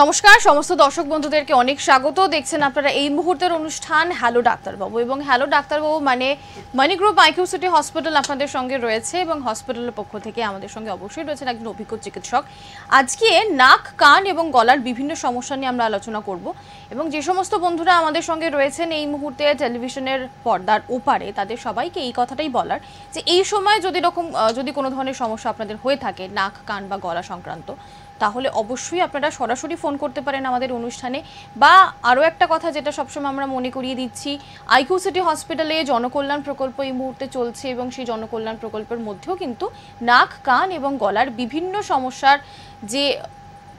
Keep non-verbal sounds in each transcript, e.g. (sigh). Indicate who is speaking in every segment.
Speaker 1: নমস্কার সমস্ত দর্শক বন্ধুদেরকে অনেক স্বাগত দেখছেন আপনারা এই মুহূর্তের অনুষ্ঠান হ্যালো ডাক্তারবাবু এবং হ্যালো ডাক্তারবাবু মানে মানি গ্রুপ সিটি হসপিটাল আপনাদের সঙ্গে রয়েছে এবং হসপিটালের পক্ষ থেকে আমাদের সঙ্গে অবশ্যই রয়েছেন একজন অভিজ্ঞ চিকিৎসক আজকে নাক কান এবং গলার বিভিন্ন সমস্যা নিয়ে আমরা আলোচনা করব এবং যে সমস্ত বন্ধুরা আমাদের সঙ্গে রয়েছেন এই মুহূর্তে টেলিভিশনের পর্দার ওপারে তাদের সবাইকে এই কথাটাই বলার যে এই সময় যদি রকম যদি কোনো ধরনের সমস্যা আপনাদের হয়ে থাকে নাক কান বা গলা সংক্রান্ত তাহলে অবশ্যই আপনারা সরাসরি ফোন করতে পারেন আমাদের অনুষ্ঠানে বা আরও একটা কথা যেটা সবসময় আমরা মনে করিয়ে দিচ্ছি আইকিউ সিটি হসপিটালে জনকল্যাণ প্রকল্প এই মুহূর্তে চলছে এবং সেই জনকল্যাণ প্রকল্পের মধ্যেও কিন্তু নাক কান এবং গলার বিভিন্ন সমস্যার যে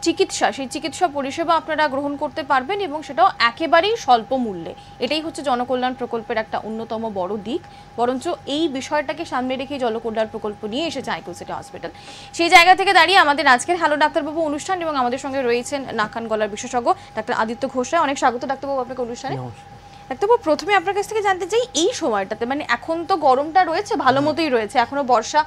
Speaker 1: চিকিৎসা সেই চিকিৎসা পরিষেবা আপনারা গ্রহণ করতে পারবেন এবং সেটাও একেবারেই স্বল্প মূল্যে এটাই হচ্ছে জনকল্যাণ প্রকল্পের একটা অন্যতম বড় দিক বরঞ্চ এই বিষয়টাকে সামনে রেখে জনকল্যাণ প্রকল্প নিয়ে এসেছে আইকুল সিটি হসপিটাল সেই জায়গা থেকে দাঁড়িয়ে আমাদের আজকের হ্যালো ডাক্তারবাবু অনুষ্ঠান এবং আমাদের সঙ্গে রয়েছেন নাকান গলার বিশেষজ্ঞ ডাক্তার আদিত্য ঘোষ অনেক স্বাগত ডাক্তারবাবু আপনাকে অনুষ্ঠানে ডাক্তারবাবু প্রথমে আপনার কাছ থেকে জানতে চাই এই সময়টাতে মানে এখন তো গরমটা রয়েছে ভালো মতোই রয়েছে এখনো বর্ষা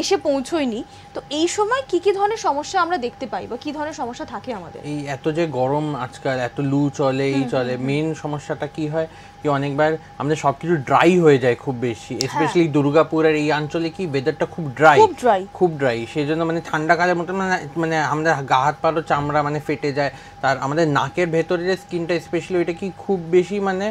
Speaker 1: এসে পৌঁছয়নি তো এই সময় কি কি ধরনের সমস্যা আমরা দেখতে পাই বা কি ধরনের সমস্যা থাকে আমাদের
Speaker 2: এই এত যে গরম আজকাল এত লু চলে এই চলে মেন সমস্যাটা কি হয় কি অনেকবার আমাদের সবকিছু ড্রাই হয়ে যায় খুব বেশি স্পেশালি হ্যাঁ। দুর্গাপুরের এই অঞ্চলে কি ওয়েদারটা খুব ড্রাই খুব ড্রাই খুব ড্রাই সেই জন্য মানে ঠান্ডাকালের মতো মানে মানে আমাদের গা হাত পারো চামড়া মানে ফেটে যায় তার আমাদের নাকের ভেতরে যে স্কিনটা স্পেশালি ওইটা কি খুব বেশি মানে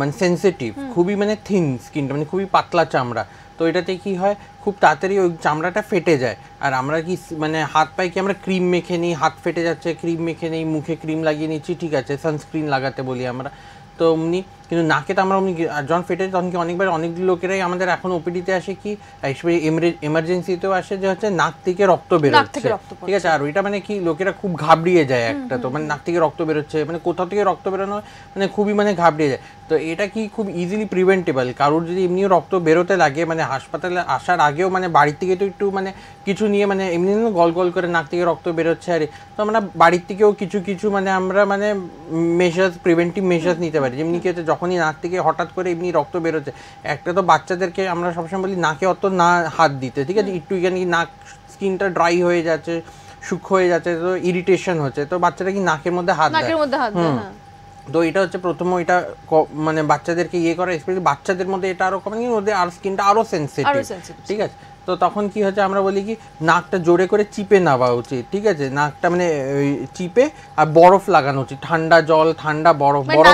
Speaker 2: মানে সেন্সিটিভ খুবই মানে থিন স্কিনটা মানে খুবই পাতলা চামড়া তো এটাতে কি হয় খুব তাড়াতাড়ি ওই চামড়াটা ফেটে যায় আর আমরা কি মানে হাত পায়ে কি আমরা ক্রিম মেখে নিই হাত ফেটে যাচ্ছে ক্রিম মেখে নিই মুখে ক্রিম লাগিয়ে নিচ্ছি ঠিক আছে সানস্ক্রিন লাগাতে বলি আমরা তো অমনি কিন্তু নাকে তো আমরা জন ফেটে তখন কি অনেকবার অনেক লোকেরাই আমাদের এখন ওপিডিতে আসে কি এমার্জেন্সিতেও আসে যে হচ্ছে নাক থেকে রক্ত বেরোচ্ছে ঠিক আছে আর ওইটা মানে কি লোকেরা খুব ঘাবড়িয়ে যায় একটা তো মানে নাক থেকে রক্ত বেরোচ্ছে মানে কোথাও থেকে রক্ত বেরোনো মানে খুবই মানে ঘাবড়িয়ে যায় তো এটা কি খুব ইজিলি প্রিভেন্টেবল কারোর যদি এমনিও রক্ত বেরোতে লাগে মানে হাসপাতালে আসার আগেও মানে বাড়ির থেকে তো একটু মানে কিছু নিয়ে মানে এমনি গল গল করে নাক থেকে রক্ত বেরোচ্ছে আর তো আমরা বাড়ির থেকেও কিছু কিছু মানে আমরা মানে মেশার্স প্রিভেন্টিভ মেশার্স নিতে পারি যেমনি কি হচ্ছে যখনই নাক থেকে হঠাৎ করে এমনি রক্ত বেরোচ্ছে একটা তো বাচ্চাদেরকে আমরা সবসময় বলি নাকে অত না হাত দিতে ঠিক আছে একটু একটুখানি নাক স্কিনটা ড্রাই হয়ে যাচ্ছে সুখ হয়ে যাচ্ছে তো ইরিটেশন হচ্ছে তো বাচ্চাটা কি নাকের মধ্যে হাত নাকের মধ্যে হাত দেয় হ্যাঁ। তো এটা হচ্ছে প্রথম এটা মানে বাচ্চাদেরকে ইয়ে করা স্পেশালি বাচ্চাদের মধ্যে এটা আরো কমে ওদের আর স্কিনটা আরো সেন্সিটিভ ঠিক আছে তো তখন কি হচ্ছে আমরা বলি কি নাকটা জোরে করে চিপে নেওয়া উচিত ঠিক আছে নাকটা মানে চিপে আর বরফ লাগানো উচিত ঠান্ডা জল ঠান্ডা বরফ মানে বরফ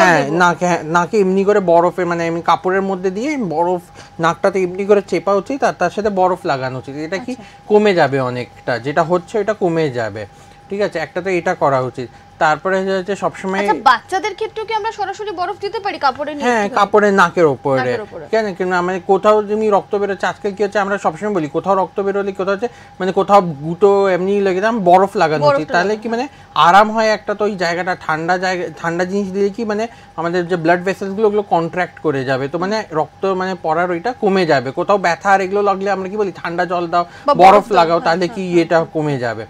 Speaker 2: হ্যাঁ নাকে হ্যাঁ, নাকে এমনি করে বরফে মানে এমনি কাপড়ের মধ্যে দিয়ে বরফ নাকটাতে এমনি করে চেপা উচিত আর তার সাথে বরফ লাগানো উচিত এটা কি আচ্ছা। কমে যাবে অনেকটা যেটা হচ্ছে এটা কমে যাবে ঠিক আছে একটা তো এটা করা উচিত তারপরে হচ্ছে সবসময় আচ্ছা,
Speaker 1: বাচ্চাদের ক্ষেত্রে কি আমরা সরাসরি বরফ দিতে পারি কাপড়ে হ্যাঁ কাপড়ে
Speaker 2: নাকের ওপরে কেন কেন মানে কোথাও যেমনি রক্ত বেরোচ্ছে আজকে কি হচ্ছে আমরা সবসময় বলি কোথাও রক্ত বেরোলে কোথাও হচ্ছে মানে কোথাও গুটো এমনি লেগে দাম বরফ লাগানো উচিত তাহলে কি মানে আরাম হয় একটা তো ওই জায়গাটা ঠান্ডা জায়গা ঠান্ডা জিনিস দিলে কি মানে আমাদের যে ব্লাড ভেসেলসগুলো ওগুলো কন্ট্রাক্ট করে যাবে তো মানে রক্ত মানে পড়ার ওইটা কমে যাবে কোথাও ব্যথা আর এগুলো লাগলে আমরা কি বলি ঠান্ডা জল দাও বরফ লাগাও হ্যাঁ, তাহলে হ্যাঁ, কি এটা হ্যাঁ, কমে যাবে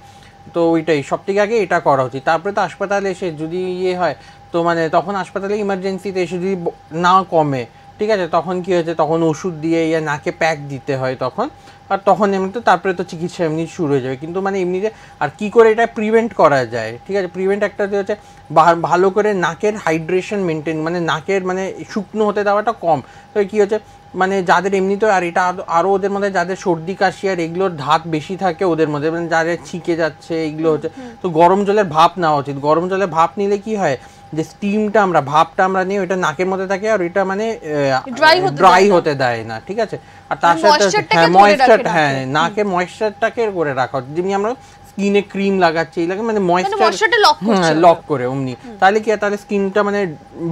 Speaker 2: তো ওইটাই সব থেকে আগে এটা করা উচিত তারপরে তো হাসপাতালে এসে যদি ইয়ে হয় তো মানে তখন হাসপাতালে ইমার্জেন্সিতে এসে যদি না কমে ঠিক আছে তখন কি হয়েছে তখন ওষুধ দিয়ে ইয়ে নাকে প্যাক দিতে হয় তখন আর তখন এমনি তো তারপরে তো চিকিৎসা এমনি শুরু হয়ে যাবে কিন্তু মানে এমনিতে আর কি করে এটা প্রিভেন্ট করা যায় ঠিক আছে প্রিভেন্ট একটা হচ্ছে ভালো করে নাকের হাইড্রেশন মেনটেন মানে নাকের মানে শুকনো হতে দেওয়াটা কম তো কী হচ্ছে মানে যাদের এমনিতে আর এটা আরও ওদের মধ্যে যাদের সর্দি কাশি আর এগুলোর ধাত বেশি থাকে ওদের মধ্যে মানে যাদের ছিঁকে যাচ্ছে এগুলো হচ্ছে তো গরম জলের ভাপ নেওয়া উচিত গরম জলে ভাপ নিলে কি হয় যে স্টিমটা আমরা ভাবটা আমরা নিয়ে ওটা নাকের মধ্যে থাকে আর ওইটা মানে ড্রাই হতে দেয় না ঠিক আছে আর তার মানে সাথে হ্যাঁ ময়েশ্চার হ্যাঁ নাকের ময়েশ্চারটাকে করে রাখা যেমনি আমরা স্কিনে ক্রিম লাগাচ্ছি লাগে মানে ময়েশ্চার মানে হ্যাঁ, লক করে অমনি তাহলে কি তাহলে স্কিনটা মানে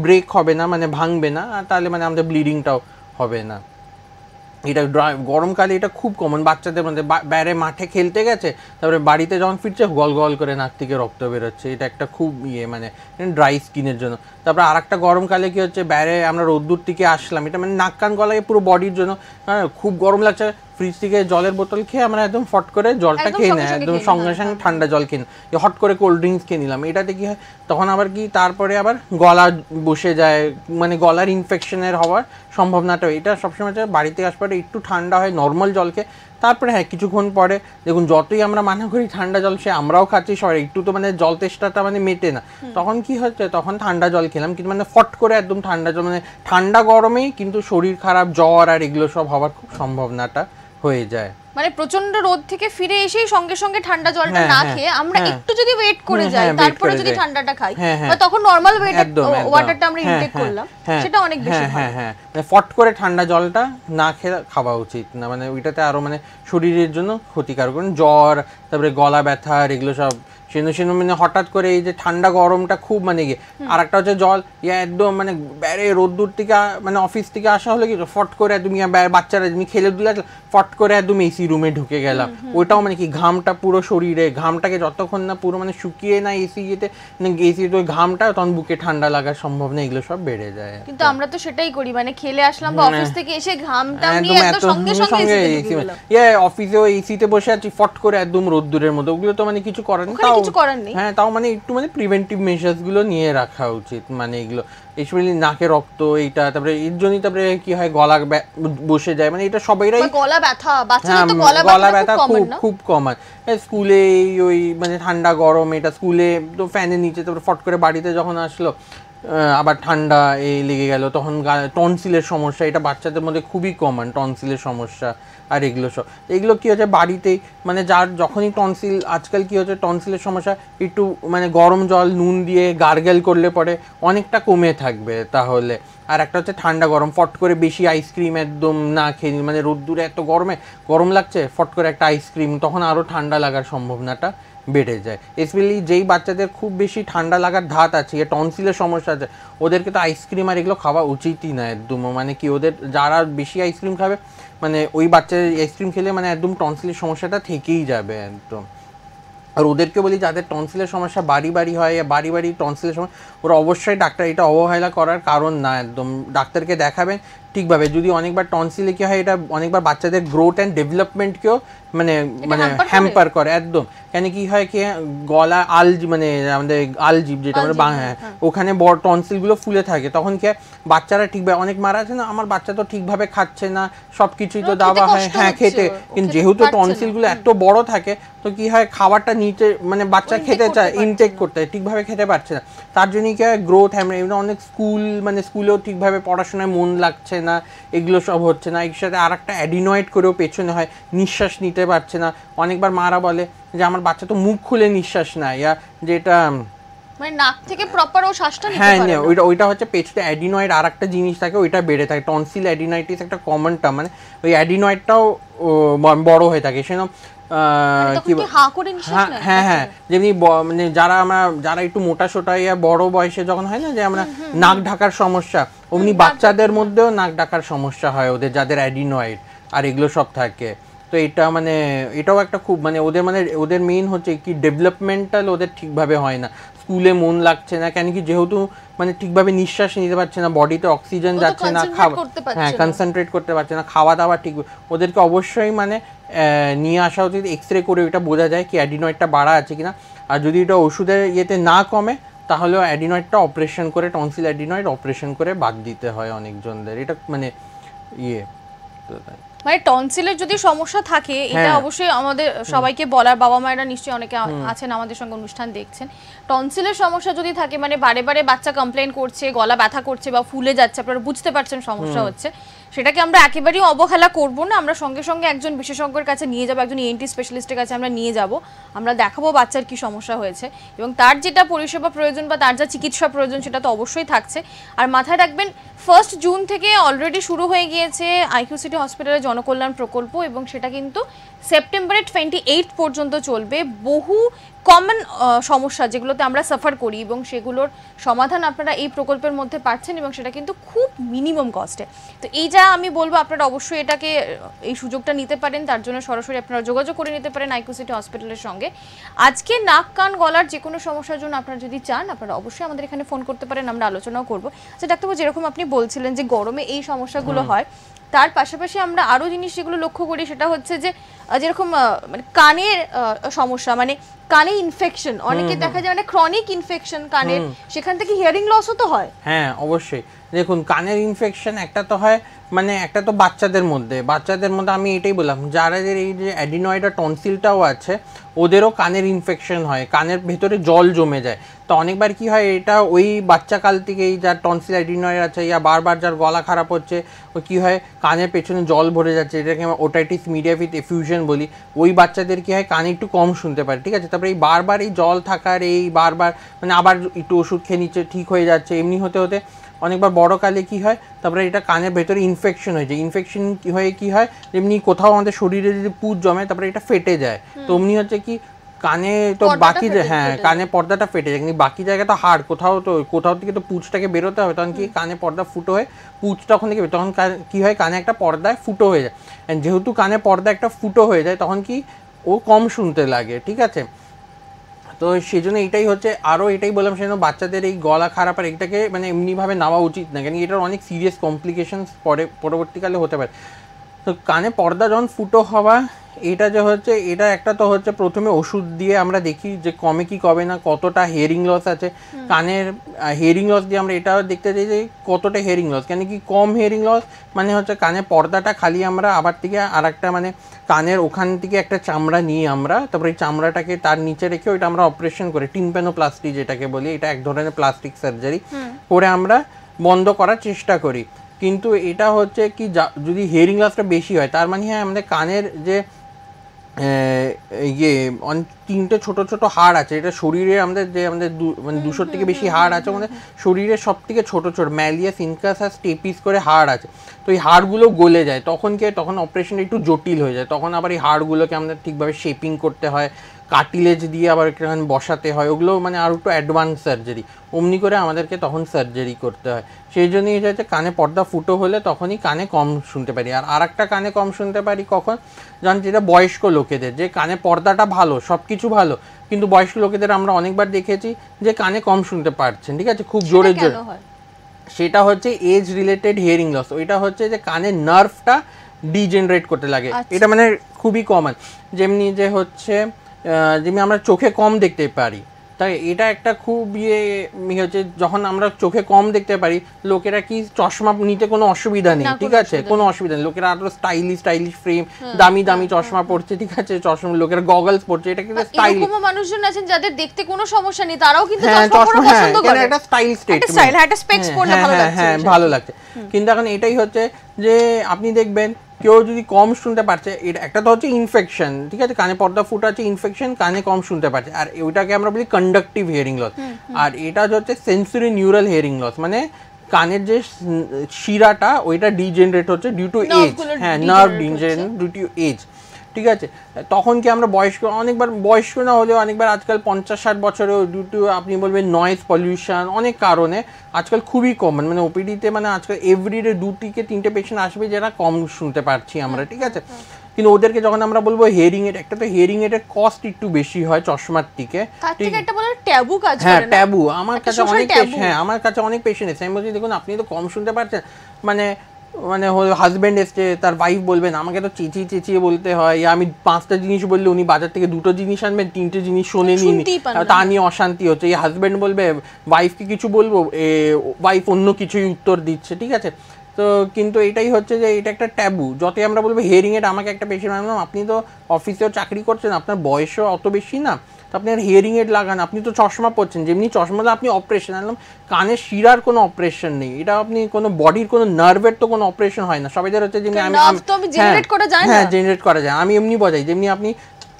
Speaker 2: ব্রেক হবে না মানে ভাঙবে না আর তাহলে মানে আমাদের ব্লিডিংটাও হবে না এটা গরমকালে এটা খুব কমন বাচ্চাদের মধ্যে বাইরে মাঠে খেলতে গেছে তারপরে বাড়িতে যখন ফিরছে গল গল করে নাক থেকে রক্ত বেরোচ্ছে এটা একটা খুব ইয়ে মানে ড্রাই স্কিনের জন্য তারপরে আর একটা গরমকালে কী হচ্ছে বাইরে আমরা রোদ্দুর থেকে আসলাম এটা মানে নাক কান গলায় পুরো বডির জন্য হ্যাঁ, খুব গরম লাগছে ফ্রিজ থেকে জলের বোতল খেয়ে আমরা একদম ফট করে জলটা খেয়ে নেয় একদম সঙ্গে সঙ্গে ঠান্ডা জল খেয়ে হট করে কোল্ড ড্রিঙ্কস খেয়ে নিলাম এটাতে কি হয় তখন আবার কি তারপরে আবার গলা বসে যায় মানে গলার ইনফেকশনের হওয়ার সম্ভাবনাটা এটা সবসময় বাড়িতে আসবার একটু ঠান্ডা হয় নর্মাল জলকে তারপরে হ্যাঁ কিছুক্ষণ পরে দেখুন যতই আমরা মানা করি ঠান্ডা জল সে আমরাও খাচ্ছি সবাই একটু তো মানে জল তেষ্টাটা মানে মেটে না তখন কি হচ্ছে তখন ঠান্ডা জল খেলাম কিন্তু মানে ফট করে একদম ঠান্ডা জল মানে ঠান্ডা গরমেই কিন্তু শরীর খারাপ জ্বর আর এগুলো সব হওয়ার খুব সম্ভাবনাটা হয়ে যায়
Speaker 1: মানে প্রচন্ড রোদ থেকে ফিরে এসেই সঙ্গে সঙ্গে ঠান্ডা জলটা হ্যাঁ, না হ্যাঁ, খেয়ে আমরা হ্যাঁ। একটু যদি ওয়েট করে যাই তারপরে যদি ঠান্ডাটা খাই বা তখন নরমাল ওয়েট ওয়াটারটা আমরা ইনটেক করলাম সেটা অনেক বেশি
Speaker 2: হ্যাঁ হ্যাঁ মানে ফট করে ঠান্ডা জলটা না খেয়ে খাওয়া উচিত না মানে ওইটাতে আরো মানে শরীরের জন্য ক্ষতিকারক জ্বর তারপরে গলা ব্যথা এগুলো সব সেনু সেনু মানে হঠাৎ করে এই যে ঠান্ডা গরমটা খুব মানে গিয়ে আর একটা হচ্ছে জল ইয়া একদম মানে বেড়ে রোদ্দুর থেকে মানে অফিস থেকে আসা হলে কি ফট করে তুমি বাচ্চারা তুমি খেলে দিলে ফট করে একদম এসি রুমে ঢুকে গেলাম ওইটাও মানে কি ঘামটা পুরো শরীরে ঘামটাকে যতক্ষণ না পুরো মানে শুকিয়ে না এসি যেতে এসি মানে তো ঘামটা তখন বুকে ঠান্ডা লাগার সম্ভব না এগুলো সব বেড়ে যায়
Speaker 1: কিন্তু আমরা তো সেটাই করি মানে খেলে আসলাম বা অফিস হ্যাঁ। থেকে এসে ঘামটা নিয়ে একদম সঙ্গে সঙ্গে এসি
Speaker 2: ইয়া অফিসেও এসিতে বসে আছি ফট করে একদম রোদ্দুরের মতো ওগুলো তো মানে কিছু করার নেই কিছু করার নেই হ্যাঁ তাও মানে একটু মানে প্রিভেন্টিভ মেজার্স গুলো নিয়ে রাখা উচিত মানে এগুলো স্পেশালি নাকে রক্ত এইটা তারপরে এর জন্যই তারপরে কি হয় গলা বসে যায় মানে এটা সবাইরাই
Speaker 1: গলা ব্যথা বাচ্চাদের হ্যাঁ, তো গলা ব্যথা খুব
Speaker 2: খুব কমন স্কুলে ওই মানে ঠান্ডা গরম এটা স্কুলে তো ফ্যানের নিচে তারপরে ফট করে বাড়িতে যখন আসলো আবার ঠান্ডা এই লেগে গেল তখন টনসিলের সমস্যা এটা বাচ্চাদের মধ্যে খুবই কমন টনসিলের সমস্যা আর এগুলো সব এগুলো কী হচ্ছে বাড়িতেই মানে যার যখনই টনসিল আজকাল কী হচ্ছে টনসিলের সমস্যা একটু মানে গরম জল নুন দিয়ে গার্গেল করলে পরে অনেকটা কমে থাকবে তাহলে আর একটা হচ্ছে ঠান্ডা গরম ফট করে বেশি আইসক্রিম একদম না খেয়ে মানে রোদ্দুরে এত গরমে গরম লাগছে ফট করে একটা আইসক্রিম তখন আরও ঠান্ডা লাগার সম্ভাবনাটা বেড়ে যায় স্পেশালি যেই বাচ্চাদের খুব বেশি ঠান্ডা লাগার ধাত আছে টনসিলের সমস্যা আছে ওদেরকে তো আইসক্রিম আর এগুলো খাওয়া উচিতই না একদম মানে কি ওদের যারা বেশি আইসক্রিম খাবে মানে ওই বাচ্চাদের আইসক্রিম খেলে মানে একদম টনসিলের সমস্যাটা থেকেই যাবে একদম আর ওদেরকে বলি যাদের টনসিলের সমস্যা বাড়ি বাড়ি হয় বাড়ি বাড়ি টনসিলের সমস্যা ওরা অবশ্যই ডাক্তার এটা অবহেলা করার কারণ না একদম ডাক্তারকে দেখাবেন ঠিকভাবে যদি অনেকবার টনসিলে কি হয় এটা অনেকবার বাচ্চাদের গ্রোথ অ্যান্ড ডেভেলপমেন্টকেও মানে মানে হ্যাম্পার করে একদম কেন কি হয় কি গলা আলজি মানে আমাদের আলজিব যেটা আমরা হ্যাঁ, হ্যাঁ ওখানে বড় টনসিলগুলো ফুলে থাকে তখন কি বাচ্চারা ঠিকভাবে অনেক মারা আছে না আমার বাচ্চা তো ঠিকভাবে খাচ্ছে না সব কিছুই তো হ্যাঁ, দেওয়া হয় হ্যাঁ খেতে কিন্তু যেহেতু টনসিলগুলো এত বড় থাকে তো কি হয় খাবারটা নিতে মানে বাচ্চা খেতে চায় ইনটেক করতে ঠিকভাবে খেতে পারছে না তার জন্যই কি হয় গ্রোথ হ্যাম্পার অনেক স্কুল মানে স্কুলেও ঠিকভাবে পড়াশোনায় মন লাগছে পারছে না এগুলো সব হচ্ছে না এর সাথে আর একটা অ্যাডিনয়েড করেও পেছনে হয় নিঃশ্বাস নিতে পারছে না অনেকবার মারা বলে যে আমার বাচ্চা তো মুখ খুলে নিঃশ্বাস নেয় যেটা
Speaker 1: মানে নাক থেকে প্রপার ও শ্বাসটা নিতে হ্যাঁ ওইটা
Speaker 2: ওইটা হচ্ছে পেছনে অ্যাডিনয়েড আর একটা জিনিস থাকে ওইটা বেড়ে থাকে টনসিল অ্যাডিনাইটিস একটা কমন টার্ম মানে ওই অ্যাডিনয়েডটাও বড় হয়ে থাকে সেরকম মানে হ্যাঁ, হ্যাঁ হ্যাঁ যেমনি মানে যারা আমরা যারা একটু মোটা সোটা ইয়া বড় বয়সে যখন হয় না যে আমরা নাক ঢাকার সমস্যা অমনি বাচ্চাদের মধ্যেও নাক ঢাকার সমস্যা হয় ওদের যাদের অ্যাডিনয়েড আর এগুলো সব থাকে তো এটা মানে এটাও একটা খুব মানে ওদের মানে ওদের মেইন হচ্ছে কি ডেভেলপমেন্টাল ওদের ঠিকভাবে হয় না স্কুলে মন লাগছে না কেন কি যেহেতু মানে ঠিকভাবে নিঃশ্বাস নিতে পারছে না বডিতে অক্সিজেন যাচ্ছে না খাওয়া হ্যাঁ কনসেন্ট্রেট করতে পারছে না খাওয়া দাওয়া ঠিক ওদেরকে অবশ্যই মানে নিয়ে আসা উচিত এক্স রে করে ওইটা বোঝা যায় কি অ্যাডিনয়েডটা বাড়া আছে কিনা আর যদি এটা ওষুধের ইয়েতে না কমে তাহলে অ্যাডিনয়েডটা অপারেশন করে টনসিল অ্যাডিনয়েড অপারেশন করে বাদ দিতে হয় অনেকজনদের এটা মানে ইয়ে
Speaker 1: মানে টনসিলের যদি সমস্যা থাকে এটা হ্যাঁ। অবশ্যই আমাদের সবাইকে বলার বাবা মায়েরা নিশ্চয়ই অনেকে আছেন আমাদের সঙ্গে অনুষ্ঠান দেখছেন টনসিলের সমস্যা যদি থাকে মানে বারে বারে বাচ্চা কমপ্লেন করছে গলা ব্যথা করছে বা ফুলে যাচ্ছে আপনারা বুঝতে পারছেন সমস্যা হচ্ছে সেটাকে আমরা একেবারেই অবহেলা করব না আমরা সঙ্গে সঙ্গে একজন বিশেষজ্ঞের কাছে নিয়ে যাবো একজন ইএনটি e স্পেশালিস্টের কাছে আমরা নিয়ে যাব আমরা দেখাবো বাচ্চার কি সমস্যা হয়েছে এবং তার যেটা পরিষেবা প্রয়োজন বা তার যা চিকিৎসা প্রয়োজন সেটা তো অবশ্যই থাকছে আর মাথায় রাখবেন ফার্স্ট জুন থেকে অলরেডি শুরু হয়ে গিয়েছে আইকিউ সিটি হসপিটালের জনকল্যাণ প্রকল্প এবং সেটা কিন্তু সেপ্টেম্বরের টোয়েন্টি এইট পর্যন্ত চলবে বহু কমন সমস্যা যেগুলোতে আমরা সাফার করি এবং সেগুলোর সমাধান আপনারা এই প্রকল্পের মধ্যে পাচ্ছেন এবং সেটা কিন্তু খুব মিনিমাম কস্টে তো এই যা আমি বলবো আপনারা অবশ্যই এটাকে এই সুযোগটা নিতে পারেন তার জন্য সরাসরি আপনারা যোগাযোগ করে নিতে পারেন আইকু সিটি হসপিটালের সঙ্গে আজকে নাক কান গলার যে কোনো সমস্যার জন্য আপনারা যদি চান আপনারা অবশ্যই আমাদের এখানে ফোন করতে পারেন আমরা আলোচনাও করবো আচ্ছা ডাক্তারবাবু যেরকম আপনি বলছিলেন যে গরমে এই সমস্যাগুলো হয় তার পাশাপাশি আমরা আরো জিনিস যেগুলো লক্ষ্য করি সেটা হচ্ছে যে যেরকম মানে কানের সমস্যা মানে কানে ইনফেকশন অনেকে দেখা যায় মানে ক্রনিক ইনফেকশন কানের সেখান থেকে হিয়ারিং লসও তো হয়
Speaker 2: হ্যাঁ অবশ্যই দেখুন কানের ইনফেকশন একটা তো হয় মানে একটা তো বাচ্চাদের মধ্যে বাচ্চাদের মধ্যে আমি এটাই বললাম যে এই যে অ্যাডিনয়েডা টনসিলটাও আছে ওদেরও কানের ইনফেকশন হয় কানের ভেতরে জল জমে যায় তো অনেকবার কি হয় এটা ওই বাচ্চাকাল থেকেই যার টনসিল অ্যাডিনয়েড আছে ইয়া বারবার যার গলা খারাপ হচ্ছে ও কী হয় কানের পেছনে জল ভরে যাচ্ছে এটাকে আমরা ওটাইটিস ফিথ এফিউশন বলি ওই বাচ্চাদের কি হয় কানে একটু কম শুনতে পারে ঠিক আছে তারপরে এই বারবার এই জল থাকার এই বারবার মানে আবার একটু ওষুধ খেয়ে নিচ্ছে ঠিক হয়ে যাচ্ছে এমনি হতে হতে অনেকবার বড় কালে কি হয় তারপরে এটা কানের ভেতরে ইনফেকশন হয়ে যায় ইনফেকশন হয়ে কি হয় এমনি কোথাও আমাদের শরীরে যদি পুজ জমে তারপরে এটা ফেটে যায় তো অমনি হচ্ছে কি কানে তো বাকি হ্যাঁ কানে পর্দাটা ফেটে যায় কিন্তু বাকি জায়গা তো হাড় কোথাও তো কোথাও থেকে তো পুঁচটাকে বেরোতে হবে তখন কি কানে পর্দা ফুটো হয়ে পুঁচ তখন থেকে তখন কি হয় কানে একটা পর্দায় ফুটো হয়ে যায় যেহেতু কানে পর্দা একটা ফুটো হয়ে যায় তখন কি ও কম শুনতে লাগে ঠিক আছে তো সেই জন্য এটাই হচ্ছে আরও এটাই বললাম সেজন্য বাচ্চাদের এই গলা খারাপ আর এটাকে মানে এমনিভাবে নেওয়া উচিত না কেন এটার অনেক সিরিয়াস কমপ্লিকেশানস পরে পরবর্তীকালে হতে পারে তো কানে পর্দা যখন ফুটো হওয়া এটা যে হচ্ছে এটা একটা তো হচ্ছে প্রথমে ওষুধ দিয়ে আমরা দেখি যে কমে কি কবে না কতটা হেয়ারিং লস আছে কানের হেয়ারিং লস দিয়ে আমরা এটাও দেখতে চাই যে কতটা হেয়ারিং লস কেন কি কম হেয়ারিং লস মানে হচ্ছে কানে পর্দাটা খালি আমরা আবার থেকে আর একটা মানে কানের ওখান থেকে একটা চামড়া নিয়ে আমরা তারপরে চামড়াটাকে তার নিচে রেখে ওইটা আমরা অপারেশন করে প্লাস্টিক যেটাকে বলি এটা এক ধরনের প্লাস্টিক সার্জারি করে আমরা বন্ধ করার চেষ্টা করি কিন্তু এটা হচ্ছে কি যদি হেয়ারিং লসটা বেশি হয় তার মানে হ্যাঁ আমাদের কানের যে ইয়ে অন তিনটে ছোট ছোট হাড় আছে এটা শরীরে আমাদের যে আমাদের মানে দুশোর থেকে বেশি হাড় আছে আমাদের শরীরের সব থেকে ছোটো ছোটো ম্যালিয়াস ইনকাস আর স্টেপিস করে হাড় আছে তো এই হাড়গুলো গলে যায় তখন কি তখন অপারেশনটা একটু জটিল হয়ে যায় তখন আবার এই হাড়গুলোকে আমাদের ঠিকভাবে শেপিং করতে হয় কার্টিলেজ দিয়ে আবার একটুখানি বসাতে হয় ওগুলো মানে আর একটু অ্যাডভান্স সার্জারি অমনি করে আমাদেরকে তখন সার্জারি করতে হয় সেই জন্যই এটা হচ্ছে কানে পর্দা ফুটো হলে তখনই কানে কম শুনতে পারি আর আর একটা কানে কম শুনতে পারি কখন যেমন যেটা বয়স্ক লোকেদের যে কানে পর্দাটা ভালো সব কিছু ভালো কিন্তু বয়স্ক লোকেদের আমরা অনেকবার দেখেছি যে কানে কম শুনতে পারছেন ঠিক আছে খুব জোরে জোরে সেটা হচ্ছে এজ রিলেটেড হিয়ারিং লস ওইটা হচ্ছে যে কানে নার্ভটা ডিজেনারেট করতে লাগে আচ্ছা। এটা মানে খুবই কমন যেমনি যে হচ্ছে যেমনি আমরা চোখে কম দেখতে পারি তাই এটা একটা খুব ইয়ে হচ্ছে যখন আমরা চোখে কম দেখতে পারি লোকেরা কি চশমা নিতে কোনো অসুবিধা নেই ঠিক আছে কোনো অসুবিধা নেই লোকেরা আরো স্টাইলিশ স্টাইলিশ ফ্রেম দামি দামি চশমা পড়ছে ঠিক আছে চশমা লোকেরা গগলস পড়ছে এটা কিন্তু স্টাইল এরকম
Speaker 1: মানুষজন আছেন যাদের দেখতে কোনো সমস্যা নেই তারাও কিন্তু হ্যাঁ, চশমা পরা হ্যাঁ, পছন্দ করে একটা স্টাইল
Speaker 2: স্টেট স্টাইল একটা স্পেক্স হ্যাঁ, পড়লে ভালো লাগছে হ্যাঁ ভালো লাগছে কিন্তু এখন এটাই হচ্ছে যে আপনি দেখবেন কেউ যদি কম শুনতে পারছে এটা একটা তো হচ্ছে ইনফেকশন ঠিক আছে কানে পর্দা ফুট আছে ইনফেকশন কানে কম শুনতে পারছে আর ওইটাকে আমরা বলি কন্ডাক্টিভ হিয়ারিং লস আর এটা হচ্ছে সেন্সরি নিউরাল হিয়ারিং লস মানে কানের যে শিরাটা ওইটা ডিজেনারেট হচ্ছে ডিউ টু এজ হ্যাঁ nerve degenerate due to age ঠিক আছে তখন কি আমরা বয়স্ক অনেকবার বয়স্ক না হলেও অনেকবার আজকাল পঞ্চাশ ষাট বছরেও ডিউ আপনি বলবেন নয়েজ পলিউশন অনেক কারণে আজকাল খুবই কমন মানে ওপিডিতে মানে, মানে আজকাল এভরিডে দু থেকে তিনটে পেশেন্ট আসবে যারা কম শুনতে পারছি আমরা ঠিক আছে কিন্তু ওদেরকে যখন আমরা বলবো হেয়ারিং এর একটা তো হেয়ারিং এর কস্ট একটু বেশি হয় চশমার থেকে
Speaker 1: হ্যাঁ ট্যাবু
Speaker 2: আমার কাছে অনেক হ্যাঁ আমার কাছে অনেক পেশেন্ট এসে আমি বলছি দেখুন আপনি তো কম শুনতে পারছেন মানে মানে হাজব্যান্ড এসছে তার ওয়াইফ বলবেন আমাকে তো চেঁচিয়ে চেঁচিয়ে বলতে হয় আমি পাঁচটা জিনিস বললে উনি বাজার থেকে দুটো জিনিস আনবেন তিনটে জিনিস শোনে নিয়ে তা নিয়ে অশান্তি হচ্ছে এই হাজব্যান্ড বলবে ওয়াইফকে কিছু বলবো এ ওয়াইফ অন্য কিছুই উত্তর দিচ্ছে ঠিক আছে তো কিন্তু এটাই হচ্ছে যে এটা একটা ট্যাবু যতই আমরা বলবো হিয়ারিং এর আমাকে একটা বেশি আপনি তো অফিসেও চাকরি করছেন আপনার বয়সও অত বেশি না তো আপনি আর হিয়ারিং এড লাগান আপনি তো চশমা পড়ছেন যেমনি চশমাটা আপনি অপারেশন আনলাম কানে শিরার কোনো অপারেশন নেই এটা আপনি কোনো বডির কোনো নার্ভের তো কোনো অপারেশন হয় না সবাই হচ্ছে যেমনি আমি হ্যাঁ জেনারেট হ্যাঁ, করা যায় আমি এমনি বজাই যেমনি আপনি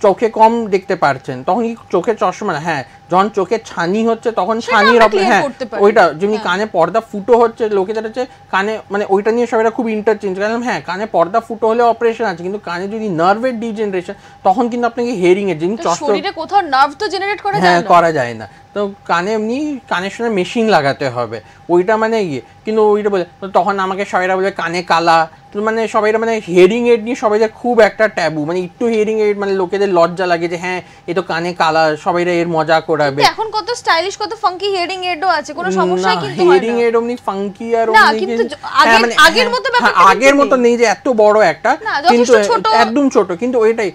Speaker 2: চোখে কম দেখতে পারছেন তখন কি চোখে চশমা হ্যাঁ যখন চোখে ছানি হচ্ছে তখন ছানির হ্যাঁ ওইটা যেমনি হ্যাঁ। কানে পর্দা ফুটো হচ্ছে লোকে যেটা হচ্ছে কানে মানে ওইটা নিয়ে সবাই খুব ইন্টারচেঞ্জ কারণ হ্যাঁ কানে পর্দা ফুটো হলে অপারেশন আছে কিন্তু কানে যদি নার্ভের ডিজেনারেশন তখন কিন্তু আপনাকে হেয়ারিং এর যেমনি
Speaker 1: কোথাও নার্ভ তো জেনারেট করা যায় হ্যাঁ, না করা
Speaker 2: যায় না তো কানে এমনি কানেকশনের মেশিন লাগাতে হবে ওইটা মানে ইয়ে কিন্তু ওইটা বলে তখন আমাকে সবাইরা বলে কানে কালা তো মানে সবাইরা মানে হেয়ারিং এড নিয়ে সবাই খুব একটা ট্যাবু মানে একটু হিয়ারিং এড মানে লোকেদের লজ্জা লাগে যে হ্যাঁ এ তো কানে কালা সবাইরা এর মজা করে ওড়াবে এখন
Speaker 1: কত স্টাইলিশ কত ফাঙ্কি হেডিং আছে কোনো সমস্যা কিন্তু হয়
Speaker 2: না হেডিং ফাঙ্কি আর না কিন্তু আগের হ্যাঁ, মানে হ্যাঁ, আগের মতো হ্যাঁ, নেই যে এত বড় একটা কিন্তু একদম ছোট কিন্তু ওইটাই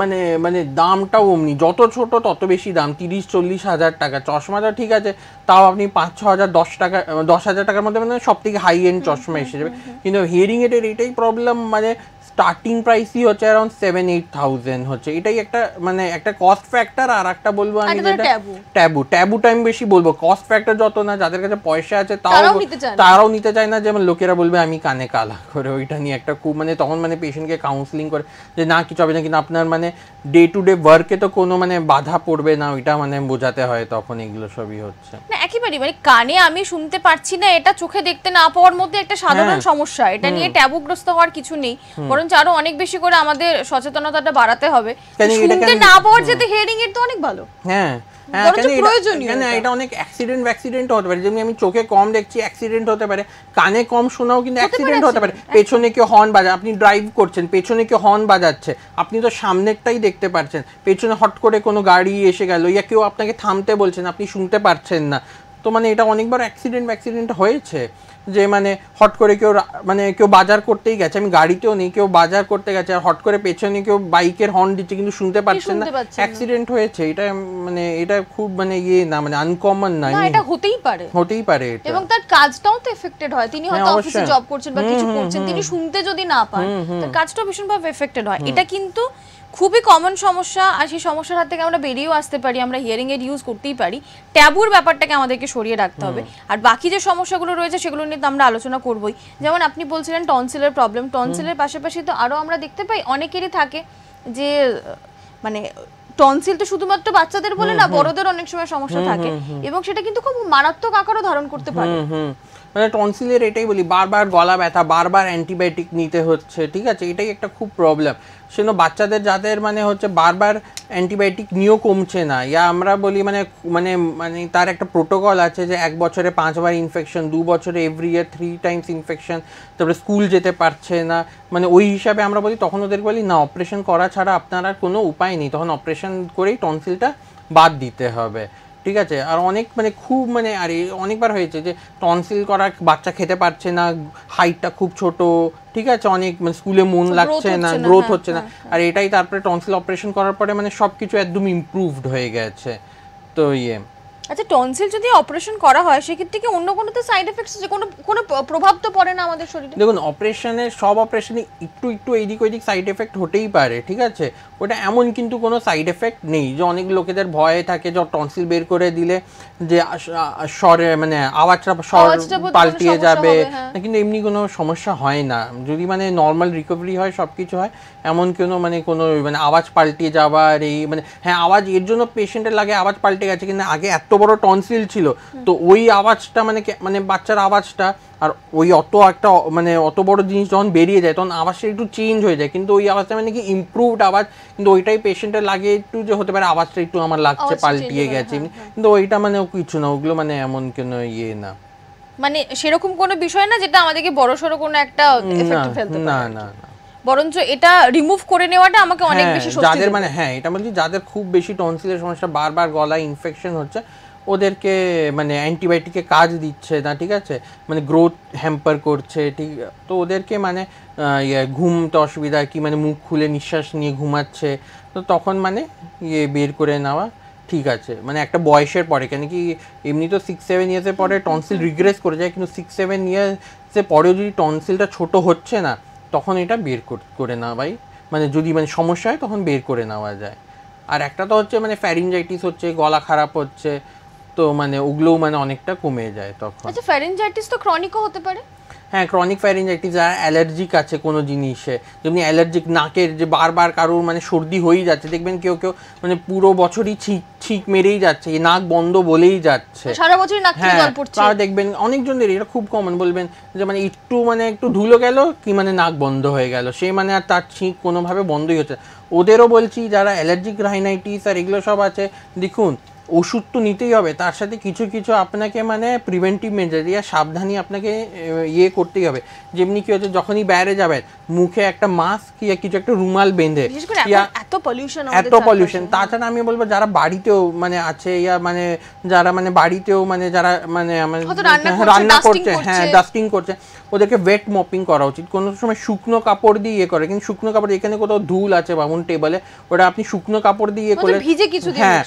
Speaker 2: মানে মানে দামটাও অমনি যত ছোট তত বেশি দাম তিরিশ চল্লিশ হাজার টাকা চশমাটা ঠিক আছে তাও আপনি পাঁচ ছ হাজার দশ টাকা দশ হাজার টাকার মধ্যে মানে সব থেকে হাই এন্ড চশমা এসে যাবে কিন্তু হিয়ারিং এডের এটাই প্রবলেম মানে স্টার্টিং প্রাইসই হচ্ছে অ্যারাউন্ড সেভেন এইট থাউজেন্ড হচ্ছে এটাই একটা মানে একটা কস্ট ফ্যাক্টর আর একটা বলবো আমি ট্যাবু ট্যাবুটা আমি বেশি বলবো কস্ট ফ্যাক্টর যত না যাদের কাছে পয়সা আছে তাও তারাও নিতে চায় না যেমন লোকেরা বলবে আমি কানে কালা করে ওইটা নিয়ে একটা খুব মানে তখন মানে পেশেন্টকে কাউন্সিলিং করে যে না কিছু হবে না কিন্তু আপনার মানে ডে টু ডে ওয়ার্কে তো কোনো মানে বাধা পড়বে না ওইটা মানে বোঝাতে হয় তখন এগুলো সবই হচ্ছে না
Speaker 1: একেবারে মানে কানে আমি শুনতে পারছি না এটা চোখে দেখতে না পাওয়ার মধ্যে একটা হ্যাঁ। সাধারণ সমস্যা এটা নিয়ে ট্যাবুগ্রস্ত হওয়ার কিছু নেই বরং মঞ্চে আরো অনেক বেশি করে আমাদের সচেতনতাটা বাড়াতে হবে শুনতে না পাওয়ার যেতে হ্যাঁ। হিয়ারিং এর তো অনেক ভালো
Speaker 2: হ্যাঁ, হ্যাঁ কানে কম কিন্তু অ্যাক্সিডেন্ট হতে পারে পেছনে কেউ হর্ন আপনি ড্রাইভ করছেন পেছনে কেউ হর্ন বাজাচ্ছে আপনি তো সামনেরটাই দেখতে পাচ্ছেন পেছনে হট করে কোনো গাড়ি এসে গেল ইয়া কেউ আপনাকে থামতে বলছেন আপনি শুনতে পারছেন না তো মানে এটা অনেকবার অ্যাক্সিডেন্ট অ্যাক্সিডেন্ট হয়েছে যে মানে হট করে কেউ মানে কেউ বাজার করতেই গেছে আমি গাড়িতেও নেই কেউ বাজার করতে গেছে আর হট করে পেছনে কেউ বাইকের হর্ন দিচ্ছে কিন্তু শুনতে পাচ্ছেন না অ্যাক্সিডেন্ট হয়েছে এটা মানে এটা খুব মানে ইয়ে না মানে আনকমন না ইয়ে। এটা হতেই পারে হতেই পারে এবং
Speaker 1: তার কাজটাও তো এফেক্টেড হয় তিনি হয়তো হ্যাঁ, অফিসে জব করছেন বা কিছু করছেন তিনি শুনতে যদি না পান তার কাজটাও ভীষণভাবে এফেক্টেড হয় এটা কিন্তু খুবই কমন সমস্যা আর সেই সমস্যার হাত থেকে আমরা বেরিয়েও আসতে পারি আমরা হিয়ারিং এড ইউজ করতেই পারি ট্যাবুর ব্যাপারটাকে আমাদেরকে সরিয়ে রাখতে হবে আর বাকি যে সমস্যাগুলো রয়েছে সেগুলো নিয়ে তো আমরা আলোচনা করবই যেমন আপনি বলছিলেন টনসিলের প্রবলেম টনসিলের পাশাপাশি তো আরও আমরা দেখতে পাই অনেকেরই থাকে যে মানে টনসিল তো শুধুমাত্র বাচ্চাদের বলে না বড়দের অনেক সময় সমস্যা থাকে এবং সেটা কিন্তু খুব মারাত্মক আকারও ধারণ করতে পারে
Speaker 2: মানে টনসিলের এটাই বলি বারবার গলা ব্যথা বারবার অ্যান্টিবায়োটিক নিতে হচ্ছে ঠিক আছে এটাই একটা খুব প্রবলেম সেজন্য বাচ্চাদের যাদের মানে হচ্ছে বারবার অ্যান্টিবায়োটিক নিয়েও কমছে না ইয়া আমরা বলি মানে মানে মানে তার একটা প্রোটোকল আছে যে এক বছরে পাঁচবার ইনফেকশন দু বছরে every year three times infection তারপরে স্কুল যেতে পারছে না মানে ওই হিসাবে আমরা বলি তখন ওদের বলি না অপারেশন করা ছাড়া আপনার আর কোনো উপায় নেই তখন অপারেশন করেই টনসিলটা বাদ দিতে হবে ঠিক আছে আর অনেক মানে খুব মানে আরে অনেকবার হয়েছে যে টনসিল করা বাচ্চা খেতে পারছে না হাইটটা খুব ছোট ঠিক আছে অনেক মানে স্কুলে মন লাগছে না গ্রোথ হচ্ছে না হ্যাঁ, হ্যাঁ, হ্যাঁ। আর এটাই তারপরে টনসিল অপারেশন করার পরে মানে সব কিছু একদম ইম্প্রুভড হয়ে গেছে তো ইয়ে
Speaker 1: আচ্ছা টনসিল যদি অপারেশন করা হয় সেক্ষেত্রে কি অন্য কোনো তো সাইড এফেক্টস আছে কোনো কোনো প্রভাব তো পড়ে না আমাদের শরীরে দেখুন
Speaker 2: অপারেশনে সব অপারেশনে একটু একটু এইদিক ওইদিক সাইড এফেক্ট হতেই পারে ঠিক আছে ওটা এমন কিন্তু কোনো সাইড এফেক্ট নেই যে অনেক লোকেদের ভয় থাকে যে টনসিল বের করে দিলে যে স্বরে মানে আওয়াজটা স্বর পাল্টিয়ে যাবে হ্যাঁ। কিন্তু এমনি কোনো সমস্যা হয় না যদি মানে নর্মাল রিকভারি হয় সব কিছু হয় এমন কোনো মানে কোনো মানে আওয়াজ পাল্টিয়ে যাওয়ার এই মানে হ্যাঁ আওয়াজ এর জন্য পেশেন্টের লাগে আওয়াজ পাল্টে গেছে কিন্তু আগে এত বড় টনসিল ছিল তো ওই আওয়াজটা মানে মানে বাচ্চার আওয়াজটা আর ওই অত একটা মানে অত বড় জিনিস যখন বেরিয়ে যায় তখন আওয়াজটা একটু চেঞ্জ হয়ে যায় কিন্তু ওই আওয়াজটা মানে কি ইম্প্রুভড আওয়াজ কিন্তু ওইটাই পেশেন্টের লাগে একটু যে হতে পারে আওয়াজটা একটু আমার লাগছে পাল্টিয়ে গেছে হ্যাঁ, হ্যাঁ। কিন্তু ওইটা মানে কিছু না ওগুলো মানে এমন কোনো ইয়ে না
Speaker 1: মানে সেরকম কোনো বিষয় না যেটা আমাদেরকে বড় সড়ো কোনো একটা এফেক্ট ফেলতে পারে না না না বরঞ্চ এটা রিমুভ করে নেওয়াটা আমাকে অনেক হ্যাঁ, বেশি যাদের মানে
Speaker 2: হ্যাঁ এটা বলছি যাদের খুব বেশি টনসিলের সমস্যা বারবার গলায় ইনফেকশন হচ্ছে ওদেরকে মানে অ্যান্টিবায়োটিকে কাজ দিচ্ছে না ঠিক আছে মানে গ্রোথ হ্যাম্পার করছে ঠিক তো ওদেরকে মানে ইয়ে, ঘুমতে অসুবিধা কি মানে মুখ খুলে নিঃশ্বাস নিয়ে ঘুমাচ্ছে তো তখন মানে ইয়ে বের করে নেওয়া ঠিক আছে মানে একটা বয়সের পরে কেন কি এমনি তো সিক্স সেভেন ইয়ার্সের পরে টনসিল রিগ্রেস করে যায় কিন্তু সিক্স সেভেন ইয়ার্সের পরেও যদি টনসিলটা ছোট হচ্ছে না তখন এটা বের করে নেওয়া ভাই মানে যদি মানে সমস্যা হয় তখন বের করে নেওয়া যায় আর একটা তো হচ্ছে মানে ফ্যারিনজাইটিস হচ্ছে গলা খারাপ হচ্ছে তো মানে ওগুলোও মানে অনেকটা কমে যায় তখন আচ্ছা
Speaker 1: ফ্যারিনজাইটিস তো ক্রনিকও হতে পারে
Speaker 2: হ্যাঁ ক্রনিক ফ্যারেঞ্জাইটিস যারা অ্যালার্জিক আছে কোনো জিনিসে যেমনি অ্যালার্জিক নাকের যে বারবার কারোর মানে সর্দি হয়েই যাচ্ছে দেখবেন কেউ কেউ মানে পুরো বছরই ছিক ছিক মেরেই যাচ্ছে নাক বন্ধ বলেই যাচ্ছে সারা
Speaker 1: বছরই নাক হ্যাঁ তারা
Speaker 2: দেখবেন অনেকজনের এটা খুব কমন বলবেন যে মানে একটু মানে একটু ধুলো গেল কি মানে নাক বন্ধ হয়ে গেল সে মানে আর তার ছিঁক কোনোভাবে বন্ধই হচ্ছে ওদেরও বলছি যারা অ্যালার্জিক রাইনাইটিস আর এগুলো সব আছে দেখুন ওষুধ তো নিতেই হবে তার সাথে কিছু কিছু আপনাকে মানে প্রিভেন্টিভ মেজার ইয়া সাবধানী আপনাকে ইয়ে করতেই হবে যেমনি কি হচ্ছে যখনই বাইরে যাবেন মুখে একটা মাস্ক ইয়া কিছু একটা রুমাল বেঁধে
Speaker 1: এত পলিউশন এত পলিউশন হ্যাঁ।
Speaker 2: তাছাড়া আমি বলবো যারা বাড়িতেও মানে আছে ইয়া মানে যারা মানে বাড়িতেও মানে যারা মানে রান্না হ্যাঁ, করছে হ্যাঁ ডাস্টিং করছে ওদেরকে ওয়েট মপিং করা উচিত কোনো সময় শুকনো কাপড় দিয়ে ইয়ে করে কিন্তু শুকনো কাপড় এখানে কোথাও ধুল আছে বামুন টেবলে ওটা আপনি শুকনো কাপড় দিয়ে ইয়ে ভিজে কিছু হ্যাঁ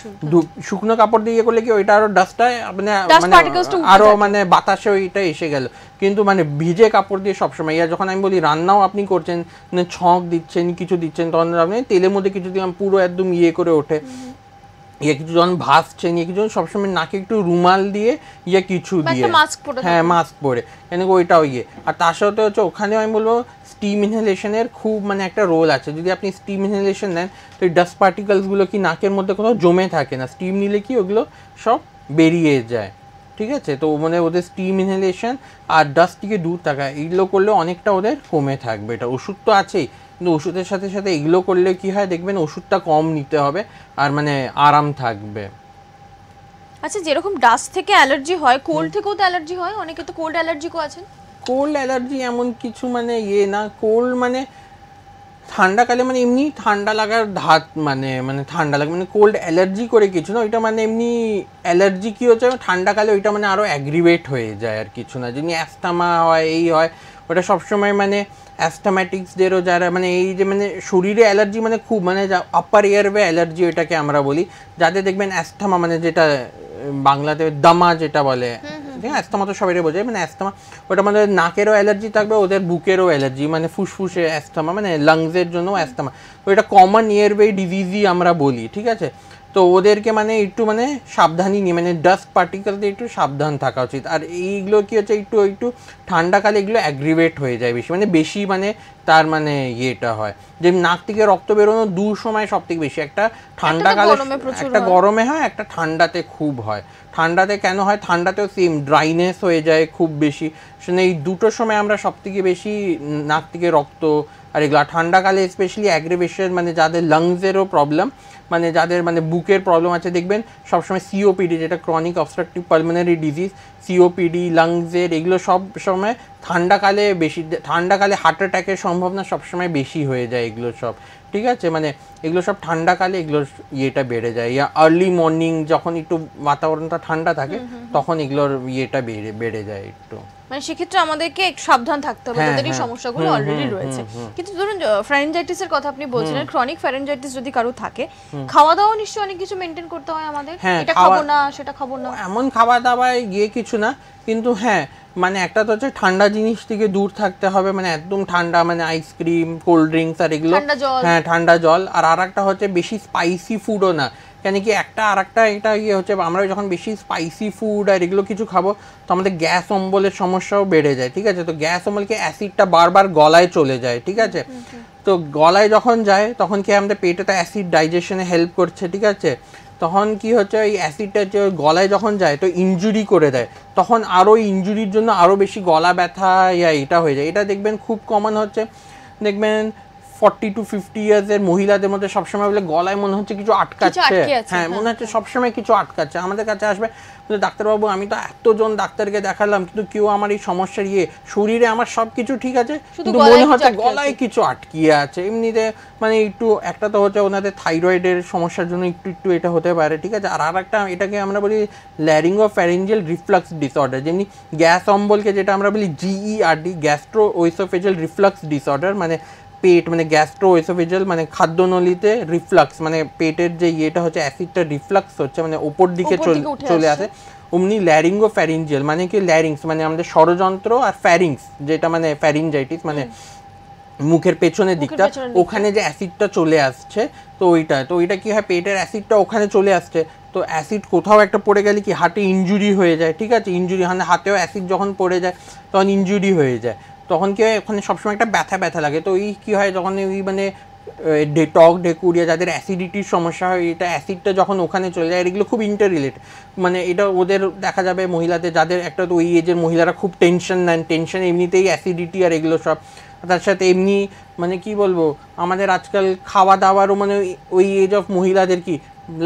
Speaker 2: শুকনো কাপড় দিয়ে ইয়ে করলে কি ওইটা আরো ডাস্টটা মানে মানে আরো মানে বাতাসে ওইটা এসে গেল কিন্তু মানে ভিজে কাপড় দিয়ে সবসময় ইয়া যখন আমি বলি রান্নাও আপনি করছেন মানে ছঁক দিচ্ছেন কিছু দিচ্ছেন তখন আপনি তেলের মধ্যে কিছু দিয়ে পুরো একদম ইয়ে করে ওঠে ইয়া কিছুজন ভাস চেন কিছুজন সবসময় নাকে একটু রুমাল দিয়ে ইয়ে কিছু দিয়ে হ্যাঁ মাস্ক পরে কেন ওইটাও ইয়ে আর তার সাথে হচ্ছে ওখানে আমি বলবো স্টিম ইনহেলেশনের খুব মানে একটা রোল আছে যদি আপনি স্টিম ইনহেলেশন নেন তো ডাস্ট পার্টিকলসগুলো কি নাকের মধ্যে কোথাও জমে থাকে না স্টিম নিলে কি ওগুলো সব বেরিয়ে যায় ঠিক আছে তো মানে ওদের স্টিম ইনহেলেশন আর ডাস্ট থেকে দূর থাকা এইগুলো করলে অনেকটা ওদের কমে থাকবে এটা ওষুধ তো আছেই কিন্তু ওষুধের সাথে সাথে এগুলো করলে কি হয় দেখবেন ওষুধটা কম নিতে হবে আর মানে আরাম থাকবে
Speaker 1: আচ্ছা যেরকম ডাস্ট থেকে অ্যালার্জি হয় কোল্ড থেকেও তো অ্যালার্জি হয় অনেকে তো কোল্ড কো আছেন
Speaker 2: কোল্ড অ্যালার্জি এমন কিছু মানে ইয়ে না কোল্ড মানে ঠান্ডাকালে মানে এমনি ঠান্ডা লাগার ধাত মানে মানে ঠান্ডা লাগে মানে কোল্ড অ্যালার্জি করে কিছু না ওইটা মানে এমনি অ্যালার্জি কী হচ্ছে ঠান্ডাকালে ওইটা মানে আরও অ্যাগ্রিভেট হয়ে যায় আর কিছু না যেমনি অ্যাস্থামা হয় এই হয় ওটা সবসময় মানে অ্যাস্টাম্যাটিক্সদেরও যারা মানে এই যে মানে শরীরে অ্যালার্জি মানে খুব মানে যা আপার এয়ারওয়ে অ্যালার্জি ওইটাকে আমরা বলি যাদের দেখবেন অ্যাস্থামা মানে যেটা বাংলাতে দামা যেটা বলে ঠিক আছে অ্যাস্তমা তো সবাই বোঝায় মানে অ্যাস্তমা ওটা আমাদের নাকেরও অ্যালার্জি থাকবে ওদের বুকেরও অ্যালার্জি মানে ফুসফুসে অ্যাস্তমা মানে লাংসের জন্য অ্যাস্তমা তো এটা কমন ইয়ারওয়ে ডিজিজই আমরা বলি ঠিক আছে তো ওদেরকে মানে একটু মানে সাবধানই নিয়ে মানে ডাস্ট পার্টিকেলতে একটু সাবধান থাকা উচিত আর এইগুলো কী হচ্ছে একটু একটু ঠান্ডাকালে এগুলো অ্যাগ্রিভেট হয়ে যায় বেশি মানে বেশি মানে তার মানে ইয়েটা হয় যে নাক থেকে রক্ত বেরোনো দু সময় সব থেকে বেশি একটা ঠান্ডাকালে একটা গরমে হয় একটা ঠান্ডাতে খুব হয় ঠান্ডাতে কেন হয় ঠান্ডাতেও সেম ড্রাইনেস হয়ে যায় খুব বেশি সেখানে এই দুটো সময় আমরা সব থেকে বেশি নাক থেকে রক্ত আর এগুলো ঠান্ডাকালে স্পেশালি অ্যাগ্রিভেশন মানে যাদের লাংসেরও প্রবলেম মানে যাদের মানে বুকের প্রবলেম আছে দেখবেন সবসময় সিওপিডি যেটা chronic obstructive pulmonary disease COPD লাংসের এগুলো সব সময় ঠান্ডাকালে বেশি ঠান্ডাকালে হার্ট অ্যাটাকের সম্ভাবনা সবসময় বেশি হয়ে যায় এগুলো সব ঠিক আছে মানে এগুলো সব ঠান্ডাকালে এগুলোর ইয়েটা বেড়ে যায় ইয়া আর্লি মর্নিং যখন একটু বাতাবরণটা ঠান্ডা থাকে তখন এগুলোর ইয়েটা বেড়ে বেড়ে যায় একটু
Speaker 1: মানে সেক্ষেত্রে আমাদেরকে একটু সাবধান থাকতে হবে হ্যাঁ, হ্যাঁ। সমস্যাগুলো অলরেডি রয়েছে কিন্তু ধরুন কথা আপনি বলছিলেন ক্রনিক ফ্যারেঞ্জাইটিস যদি কারো থাকে খাওয়া দাওয়া নিশ্চয়ই অনেক কিছু মেনটেন করতে হয় আমাদের হ্যাঁ, এটা খাবো না সেটা খাবো না
Speaker 2: এমন খাওয়া দাওয়ায় গিয়ে কিছু না কিন্তু হ্যাঁ মানে একটা তো হচ্ছে ঠান্ডা জিনিস থেকে দূর থাকতে হবে মানে একদম ঠান্ডা মানে আইসক্রিম কোল্ড ড্রিঙ্কস আর এগুলো হ্যাঁ ঠান্ডা জল আর আর একটা হচ্ছে বেশি স্পাইসি ফুডও না কেন কি একটা আর একটা এটা ইয়ে হচ্ছে আমরা যখন বেশি স্পাইসি ফুড আর এগুলো কিছু খাবো তো আমাদের গ্যাস অম্বলের সমস্যাও বেড়ে যায় ঠিক আছে তো গ্যাস অম্বলকে অ্যাসিডটা বারবার গলায় চলে যায় ঠিক আছে তো গলায় যখন যায় তখন কি আমাদের পেটে তো অ্যাসিড ডাইজেশনে হেল্প করছে ঠিক আছে তখন কি হচ্ছে ওই অ্যাসিডটা যে গলায় যখন যায় তো ইনজুরি করে দেয় তখন আরও ইনজুরির জন্য আরও বেশি গলা ব্যথা ইয়া এটা হয়ে যায় এটা দেখবেন খুব কমন হচ্ছে দেখবেন ফর্টি টু ফিফটি ইয়ার্স এর মহিলাদের মধ্যে সবসময় বলে গলায় মনে হচ্ছে কিছু আটকাচ্ছে হ্যাঁ, হ্যাঁ মনে হচ্ছে হ্যাঁ। সবসময় কিছু আটকাচ্ছে আমাদের কাছে আসবে ডাক্তারবাবু আমি তো এতজন ডাক্তারকে দেখালাম কিন্তু কেউ আমার এই সমস্যার ইয়ে শরীরে আমার সব কিছু ঠিক আছে কিন্তু মনে হচ্ছে গলায় কিছু আটকিয়ে আছে এমনিতে মানে একটু একটা তো হচ্ছে ওনাদের থাইরয়েডের সমস্যার জন্য একটু একটু এটা হতে পারে ঠিক আছে আর আর একটা এটাকে আমরা বলি laryngopharyngeal reflux disorder যেমনি গ্যাস অম্বলকে যেটা আমরা বলি GERD e gastro oesophageal reflux disorder মানে পেট মানে গ্যাস্ট্রো এসোফেজাল মানে নলীতে রিফ্লাক্স মানে পেটের যে ইয়েটা হচ্ছে অ্যাসিডটা রিফ্লাক্স হচ্ছে মানে ওপর দিকে চলে আসে অমনি ল্যারিঙ্গো ফ্যারিঞ্জিয়াল মানে কি ল্যারিংস মানে আমাদের ষড়যন্ত্র আর ফ্যারিংস যেটা মানে ফ্যারিঞ্জাইটিস মানে মুখের পেছনের দিকটা ওখানে যে অ্যাসিডটা চলে আসছে তো ওইটা তো ওইটা কি হয় পেটের অ্যাসিডটা ওখানে চলে আসছে তো অ্যাসিড কোথাও একটা পড়ে গেলে কি হাটে ইঞ্জুরি হয়ে যায় ঠিক আছে ইঞ্জুরি মানে হাতেও অ্যাসিড যখন পড়ে যায় তখন ইঞ্জুরি হয়ে যায় তখন কি হয় ওখানে সবসময় একটা ব্যথা ব্যথা লাগে তো এই কী হয় যখন ওই মানে টক ডেকুরিয়া যাদের অ্যাসিডিটির সমস্যা হয় এটা অ্যাসিডটা যখন ওখানে চলে যায় এগুলো খুব ইন্টাররিলেট মানে এটা ওদের দেখা যাবে মহিলাদের যাদের একটা তো ওই এজের মহিলারা খুব টেনশন নেন টেনশন এমনিতেই অ্যাসিডিটি আর এগুলো সব তার সাথে এমনি মানে কি বলবো আমাদের আজকাল খাওয়া দাওয়ারও মানে ওই এজ অফ মহিলাদের কি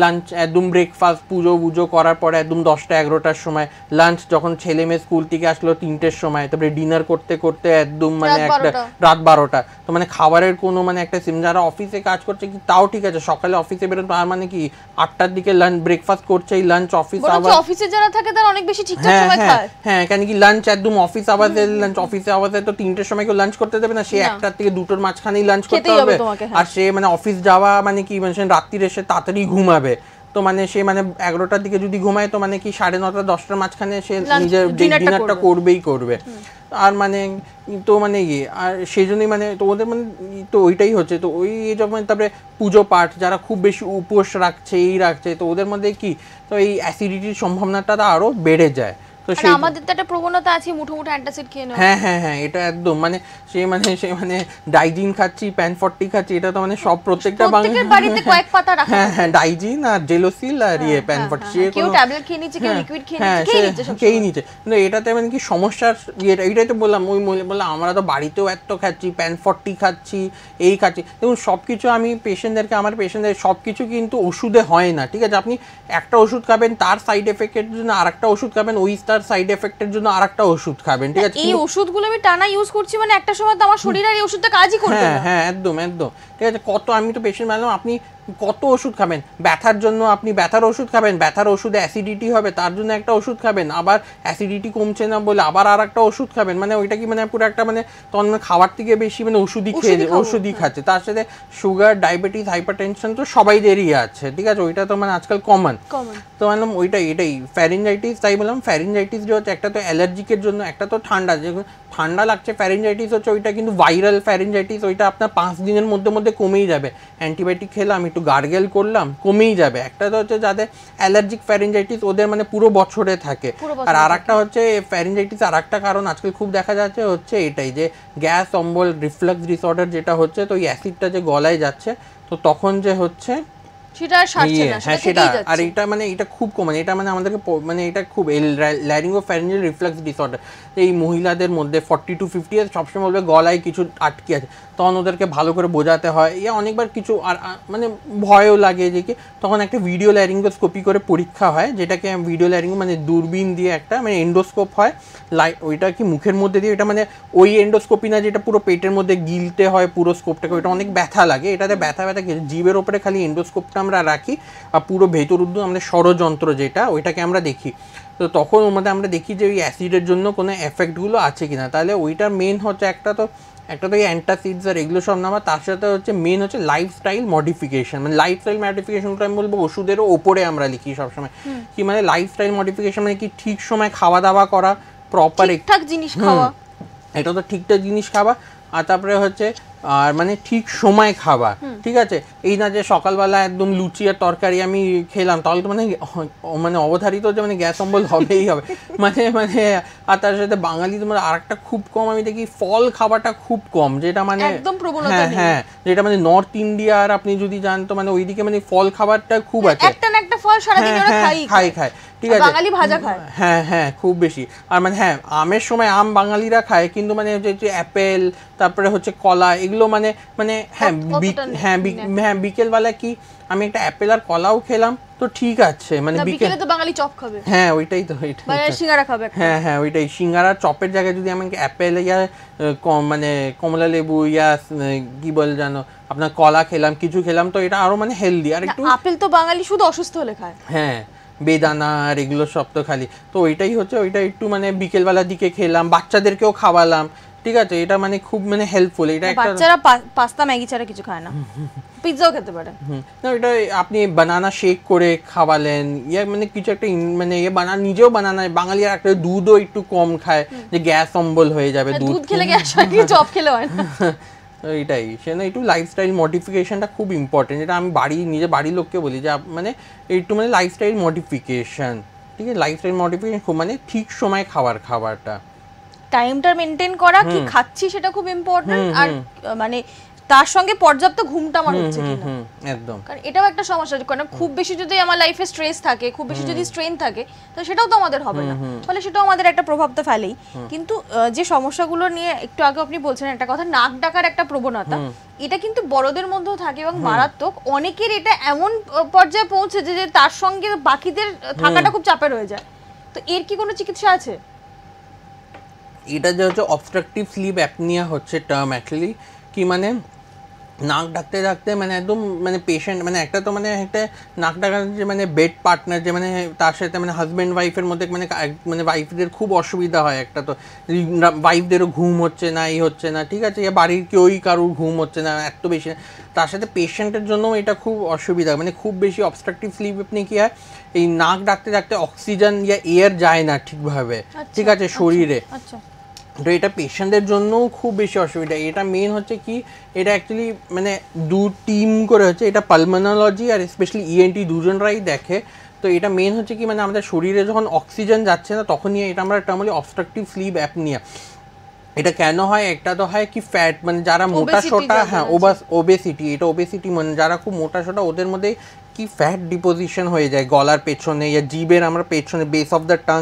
Speaker 2: লাঞ্চ একদম ব্রেকফাস্ট পুজো পুজো করার পরে একদম দশটা এগারোটার সময় লাঞ্চ যখন ছেলে মেয়ে স্কুল থেকে আসলো তিনটের সময় তারপরে ডিনার করতে করতে একদম মানে একটা রাত বারোটা তো মানে খাবারের কোনো মানে একটা সিম যারা অফিসে কাজ করছে কি তাও ঠিক আছে সকালে অফিসে বেরোতো আর মানে কি আটটার দিকে লাঞ্চ ব্রেকফাস্ট করছে এই লাঞ্চ অফিস আবার
Speaker 1: অফিসে যারা থাকে তারা অনেক বেশি ঠিকঠাক হ্যাঁ, সময় হ্যাঁ, খায়
Speaker 2: হ্যাঁ কেন কি লাঞ্চ একদম অফিস আওয়ারে লাঞ্চ অফিসে আওয়ারে তো তিনটের সময় কেউ লাঞ্চ করতে দেবে না সে একটার থেকে দুটোর মাঝখানেই লাঞ্চ করতে হবে হ্যাঁ। আর সে মানে অফিস যাওয়া মানে কি মানে রাত্রির এসে তাড়াতাড়ি ঘুমায় ঘুমাবে তো মানে সে মানে এগারোটার দিকে যদি ঘুমায় তো মানে কি সাড়ে নটা দশটার মাঝখানে সে নিজের ডিনারটা করবেই করবে আর মানে তো মানে ইয়ে আর সেই জন্যই মানে তো ওদের মানে তো ওইটাই হচ্ছে তো ওই যখন তারপরে পুজো পাঠ যারা খুব বেশি উপোস রাখছে এই রাখছে তো ওদের মধ্যে কি তো এই অ্যাসিডিটির সম্ভাবনাটা আরও বেড়ে যায় তো আমাদের
Speaker 1: তো একটা প্রবণতা আছে মুঠো খেয়ে হ্যাঁ
Speaker 2: হ্যাঁ হ্যাঁ এটা একদম মানে মানে মানে ডাইজিন খাচ্ছি খাচ্ছি এটা তো মানে সব প্রত্যেকটা হ্যাঁ হ্যাঁ, ইয়ে, হ্যাঁ হ্যাঁ ডাইজিন আর জেলোসিল আর খেয়ে
Speaker 1: হ্যাঁ, নিচ্ছে
Speaker 2: কিন্তু এটাতে মানে কি সমস্যার এটাই তো বললাম ওই বললাম আমরা তো বাড়িতেও এত খাচ্ছি প্যান ফর্টি খাচ্ছি এই খাচ্ছি দেখুন সবকিছু আমি পেশেন্টদেরকে আমার পেশেন্টদের সবকিছু কিন্তু ওষুধে হয় না ঠিক আছে আপনি একটা ওষুধ খাবেন তার সাইড এফেক্টের জন্য আর একটা ওষুধ খাবেন ওই আলাদার সাইড এফেক্টের জন্য আরেকটা ওষুধ খাবেন ঠিক হ্যাঁ, আছে এই
Speaker 1: ওষুধগুলো আমি টানা ইউজ করছি মানে একটা সময় তো আমার শরীর আর এই ওষুধটা কাজই করবে হ্যাঁ, না
Speaker 2: হ্যাঁ একদম একদম ঠিক আছে কত আমি তো পেশেন্ট মানে আপনি কত ওষুধ খাবেন ব্যথার জন্য আপনি ব্যথার ওষুধ খাবেন ব্যথার ওষুধে অ্যাসিডিটি হবে তার জন্য একটা ওষুধ খাবেন আবার অ্যাসিডিটি কমছে না বলে আবার আর একটা ওষুধ খাবেন মানে ওইটা কি মানে পুরো একটা মানে তখন মানে খাবার থেকে বেশি মানে ওষুধই খেয়ে ওষুধই খাচ্ছে তার সাথে সুগার ডায়াবেটিস হাইপার টেনশন তো সবাইদেরই আছে ঠিক আছে ওইটা তো মানে আজকাল কমন তো বললাম ওইটা এটাই ফ্যারিনজাইটিস তাই বললাম ফ্যারিনজাইটিস যে হচ্ছে একটা তো অ্যালার্জিকের জন্য একটা তো ঠান্ডা যে ঠান্ডা লাগছে ফ্যারেঞ্জাইটিস হচ্ছে ওইটা কিন্তু ভাইরাল ফ্যারেঞ্জাইটিস ওইটা আপনার পাঁচ দিনের মধ্যে মধ্যে কমেই যাবে অ্যান্টিবায়োটিক খেলাম একটু গার্গেল করলাম কমেই যাবে একটা তো হচ্ছে যাদের অ্যালার্জিক ফ্যারেঞ্জাইটিস ওদের মানে পুরো বছরে থাকে আর আর একটা হচ্ছে ফ্যারেঞ্জাইটিস আর একটা কারণ আজকাল খুব দেখা যাচ্ছে হচ্ছে এটাই যে গ্যাস অম্বল রিফ্লাক্স ডিসঅর্ডার যেটা হচ্ছে তো ওই অ্যাসিডটা যে গলায় যাচ্ছে তো তখন যে হচ্ছে
Speaker 1: সেটা সারছে না হ্যাঁ সেটা আর হ্যাঁ,
Speaker 2: এটা মানে এটা খুব মানে এটা মানে আমাদেরকে মানে এটা খুব রিফ্লেক্স ডিসঅর্ডার এই মহিলাদের মধ্যে ফর্টি টু ফিফটি সবসময় বলবে গলায় কিছু আটকে আছে তখন ওদেরকে ভালো করে বোঝাতে হয় অনেকবার কিছু আর মানে ভয়ও লাগে যে কি তখন একটা ভিডিও ল্যারিঙ্গোস্কোপি করে পরীক্ষা হয় যেটাকে ভিডিও ল্যারিং মানে দূরবীন দিয়ে একটা মানে এন্ডোস্কোপ হয় লাই ওইটা কি মুখের মধ্যে দিয়ে এটা মানে ওই এন্ডোস্কোপি না যেটা পুরো পেটের মধ্যে গিলতে হয় পুরো স্কোপটাকে ওইটা অনেক ব্যথা লাগে এটাতে ব্যথা ব্যথা জীবের ওপরে খালি এন্ডোস্কোপটা আমরা রাখি আর পুরো ভেতর উদ্যোগ আমাদের ষড়যন্ত্র যেটা ওইটাকে আমরা দেখি তো তখন মধ্যে আমরা দেখি যে ওই অ্যাসিডের জন্য কোনো এফেক্টগুলো আছে কি না তাহলে ওইটার মেন হচ্ছে একটা তো একটা তো অ্যান্টাসিডস আর এগুলো সব নামা তার সাথে হচ্ছে মেন হচ্ছে লাইফস্টাইল মডিফিকেশন মানে লাইফস্টাইল মডিফিকেশনগুলো আমি বলবো ওষুধেরও ওপরে আমরা লিখি সবসময় কি মানে লাইফস্টাইল মডিফিকেশন মানে কি ঠিক সময় খাওয়া দাওয়া করা প্রপার ঠিকঠাক জিনিস খাওয়া এটা তো ঠিকঠাক জিনিস খাওয়া আর তারপরে হচ্ছে আর মানে ঠিক সময় খাবার ঠিক আছে এই না যে সকালবেলা একদম লুচি আর তরকারি আমি খেলাম তাহলে তো মানে মানে অবধারিত যে মানে গ্যাস অম্বল হবেই হবে (laughs) মানে মানে আর তার সাথে বাঙালি তোমার মানে আর একটা খুব কম আমি দেখি ফল খাবারটা খুব কম যেটা মানে হ্যাঁ হ্যাঁ যেটা মানে নর্থ ইন্ডিয়ার আপনি যদি যান তো মানে ওইদিকে মানে ফল খাবারটা খুব হ্যাঁ, আছে একটা
Speaker 1: না একটা ফল সারাদিন হ্যাঁ, ওরা হ্যাঁ, খাই
Speaker 2: খায় ঠিক আছে বাঙালি ভাজা খায় হ্যাঁ হ্যাঁ খুব বেশি আর মানে হ্যাঁ আমের সময় আম বাঙালিরা খায় কিন্তু মানে যে অ্যাপেল তারপরে হচ্ছে কলা এগুলো মানে মানে হ্যাঁ হ্যাঁ হ্যাঁ বিকেলবেলা কি আমি একটা অ্যাপেল আর কলাও খেলাম তো ঠিক আছে মানে বিকেলে
Speaker 1: তো বাঙালি চপ খাবে হ্যাঁ
Speaker 2: ওইটাই তো ওইটাই মানে সিঙ্গারা খাবে হ্যাঁ হ্যাঁ ওইটাই সিঙ্গারা চপের জায়গায় যদি আমাকে অ্যাপেল ইয়া কম মানে কমলা লেবু ইয়া কি বল জানো আপনার কলা খেলাম কিছু খেলাম তো এটা আরো মানে হেলদি আর একটু
Speaker 1: আপেল তো বাঙালি শুধু অসুস্থ হলে খায় হ্যাঁ
Speaker 2: বেদানা আর এগুলো সব তো খালি তো ওইটাই হচ্ছে ওইটা একটু মানে বিকেলবেলার দিকে খেলাম বাচ্চাদেরকেও খাওয়ালাম ঠিক আছে এটা মানে খুব মানে হেল্পফুল এটা একটা বাচ্চারা
Speaker 1: পাস্তা ম্যাগি ছাড়া কিছু খায় না
Speaker 2: (laughs)
Speaker 1: পিৎজাও খেতে পারে
Speaker 2: না এটা আপনি বানানা শেক করে খাওয়ালেন ইয়া মানে কিছু একটা মানে ইয়ে বানা নিজেও বানানা আর একটা দুধও একটু কম খায় যে গ্যাস অম্বল হয়ে যাবে হ্যাঁ, দুধ খেলে গ্যাস হয় কি জব
Speaker 1: খেলে হয় না (laughs)
Speaker 2: এটাই না একটু লাইফস্টাইল মডিফিকেশানটা খুব ইম্পর্টেন্ট এটা আমি বাড়ি নিজে বাড়ির লোককে বলি যে মানে একটু মানে লাইফস্টাইল মডিফিকেশান ঠিক আছে লাইফস্টাইল মডিফিকেশন খুব মানে ঠিক সময় খাবার খাবারটা
Speaker 1: টাইমটা মেনটেন করা কি খাচ্ছি সেটা খুব ইম্পর্টেন্ট আর মানে তার সঙ্গে পর্যাপ্ত ঘুমটা আমার হচ্ছে কিনা একদম কারণ এটাও একটা সমস্যা কারণ খুব বেশি যদি আমার লাইফে স্ট্রেস থাকে খুব বেশি যদি স্ট্রেন থাকে তো সেটাও তো আমাদের হবে না ফলে সেটাও আমাদের একটা প্রভাব তো ফেলেই কিন্তু যে সমস্যাগুলো নিয়ে একটু আগে আপনি বলছেন একটা কথা নাক ডাকার একটা প্রবণতা এটা কিন্তু বড়দের মধ্যেও থাকে এবং মারাত্মক অনেকের এটা এমন পর্যায়ে পৌঁছে যে তার সঙ্গে বাকিদের থাকাটা খুব চাপের হয়ে যায় তো এর কি কোনো চিকিৎসা আছে
Speaker 2: এটা যে হচ্ছে অবস্ট্রাকটিভ স্লিপ অ্যাপনিয়া হচ্ছে টার্ম অ্যাকচুয়ালি কি মানে নাক ডাকতে ডাকতে মানে একদম মানে পেশেন্ট মানে একটা তো মানে একটা নাক ডাকার যে মানে বেড পার্টনার যে মানে তার সাথে মানে হাজব্যান্ড ওয়াইফের মধ্যে মানে মানে ওয়াইফদের খুব অসুবিধা হয় একটা তো ওয়াইফদেরও ঘুম হচ্ছে না এই হচ্ছে না ঠিক আছে বাড়ির কেউই কারুর ঘুম হচ্ছে না এত বেশি তার সাথে পেশেন্টের জন্য এটা খুব অসুবিধা মানে খুব বেশি অবস্ট্রাকটিভ স্লিপ আপনি কী হয় এই নাক ডাকতে ডাকতে অক্সিজেন ইয়া এয়ার যায় না ঠিকভাবে আচ্ছা, ঠিক আছে আচ্ছা, শরীরে আচ্ছা তো এটা পেশেন্টদের জন্যও খুব বেশি অসুবিধা এটা মেন হচ্ছে কি এটা অ্যাকচুয়ালি মানে দু টিম করে হচ্ছে এটা পালমোনোলজি আর স্পেশালি ইএনটি e দুজনরাই দেখে তো এটা মেন হচ্ছে কি মানে আমাদের শরীরে যখন অক্সিজেন যাচ্ছে না তখনই এটা আমরা একটা বলি অবস্ট্রাকটিভ স্লিপ নিয়ে এটা কেন হয় একটা তো হয় কি ফ্যাট মানে যারা মোটা সোটা হ্যাঁ ওবাস ওবেসিটি এটা ওবেসিটি মানে যারা খুব মোটা সোটা ওদের মধ্যে কি ফ্যাট ডিপোজিশন হয়ে যায় গলার পেছনে ইয়া জিবের আমরা পেছনে base of the tongue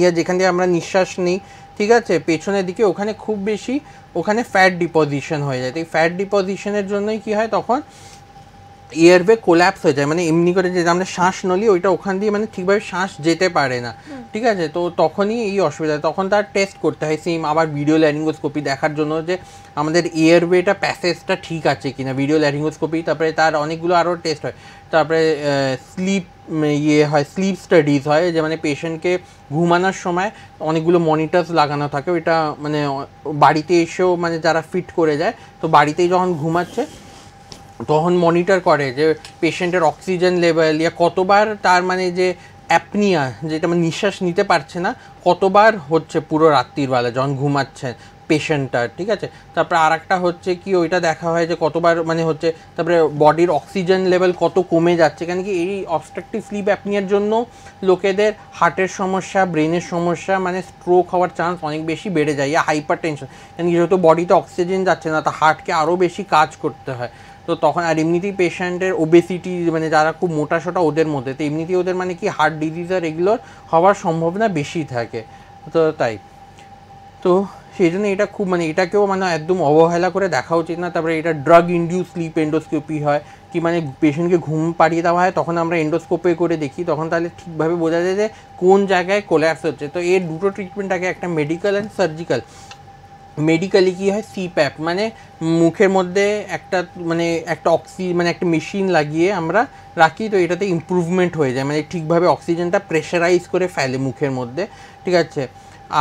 Speaker 2: yeah যেখান দিয়ে আমরা নিঃশ্বাস নিই ঠিক আছে পেছনের দিকে ওখানে খুব বেশি ওখানে ফ্যাট ডিপোজিশন হয়ে যায় তো এই ফ্যাট ডিপোজিশনের জন্যই কি হয় তখন ইয়ারওয়ে কোল্যাপস হয়ে যায় মানে এমনি করে যে আমরা শ্বাস নলি ওইটা ওখান দিয়ে মানে ঠিকভাবে শ্বাস যেতে পারে না ঠিক আছে তো তখনই এই অসুবিধা তখন তার টেস্ট করতে হয় সেম আবার ভিডিও ল্যারিঙ্গোস্কোপি দেখার জন্য যে আমাদের ইয়ারওয়েটা প্যাসেজটা ঠিক আছে কিনা ভিডিও ল্যারিঙ্গোস্কোপি তারপরে তার অনেকগুলো আরও টেস্ট হয় তারপরে স্লিপ ইয়ে হয় স্লিপ স্টাডিজ হয় যে মানে পেশেন্টকে ঘুমানোর সময় অনেকগুলো মনিটরস লাগানো থাকে ওইটা মানে বাড়িতে এসেও মানে যারা ফিট করে যায় তো বাড়িতেই যখন ঘুমাচ্ছে তখন মনিটর করে যে পেশেন্টের অক্সিজেন লেভেল ইয়া কতবার তার মানে যে অ্যাপনিয়া যেটা আমার নিঃশ্বাস নিতে পারছে না কতবার হচ্ছে পুরো রাত্রির বেলা যখন ঘুমাচ্ছেন পেশেন্টটা ঠিক আছে তারপরে আর একটা হচ্ছে কি ওইটা দেখা হয় যে কতবার মানে হচ্ছে তারপরে বডির অক্সিজেন লেভেল কত কমে যাচ্ছে কেন কি এই অবস্ট্রাকটিভ স্লিপ অ্যাপনিয়ার জন্য লোকেদের হার্টের সমস্যা ব্রেনের সমস্যা মানে স্ট্রোক হওয়ার চান্স অনেক বেশি বেড়ে যায় ইয়া হাইপার টেনশন কেন কি যেহেতু বডিতে অক্সিজেন যাচ্ছে না তা হার্টকে আরও বেশি কাজ করতে হয় তো তখন আর এমনিতেই পেশেন্টের ওবেসিটি মানে যারা খুব সোটা ওদের মধ্যে তো এমনিতেই ওদের মানে কি হার্ট ডিজিজ আর এগুলোর হওয়ার সম্ভাবনা বেশি থাকে তো তাই তো সেই জন্য এটা খুব মানে এটাকেও মানে একদম অবহেলা করে দেখা উচিত না তারপরে এটা ড্রাগ ইন্ডিউস স্লিপ এন্ডোস্কোপি হয় কি মানে পেশেন্টকে ঘুম পাড়িয়ে দেওয়া হয় তখন আমরা এন্ডোস্কোপে করে দেখি তখন তাহলে ঠিকভাবে বোঝা যায় যে কোন জায়গায় কোল্যাপস হচ্ছে তো এর দুটো ট্রিটমেন্ট আগে একটা মেডিকেল অ্যান্ড সার্জিক্যাল মেডিকালি কি হয় সিপ্যাপ মানে মুখের মধ্যে একটা মানে একটা অক্সি মানে একটা মেশিন লাগিয়ে আমরা রাখি তো এটাতে ইম্প্রুভমেন্ট হয়ে যায় মানে ঠিকভাবে অক্সিজেনটা প্রেশারাইজ করে ফেলে মুখের মধ্যে ঠিক আছে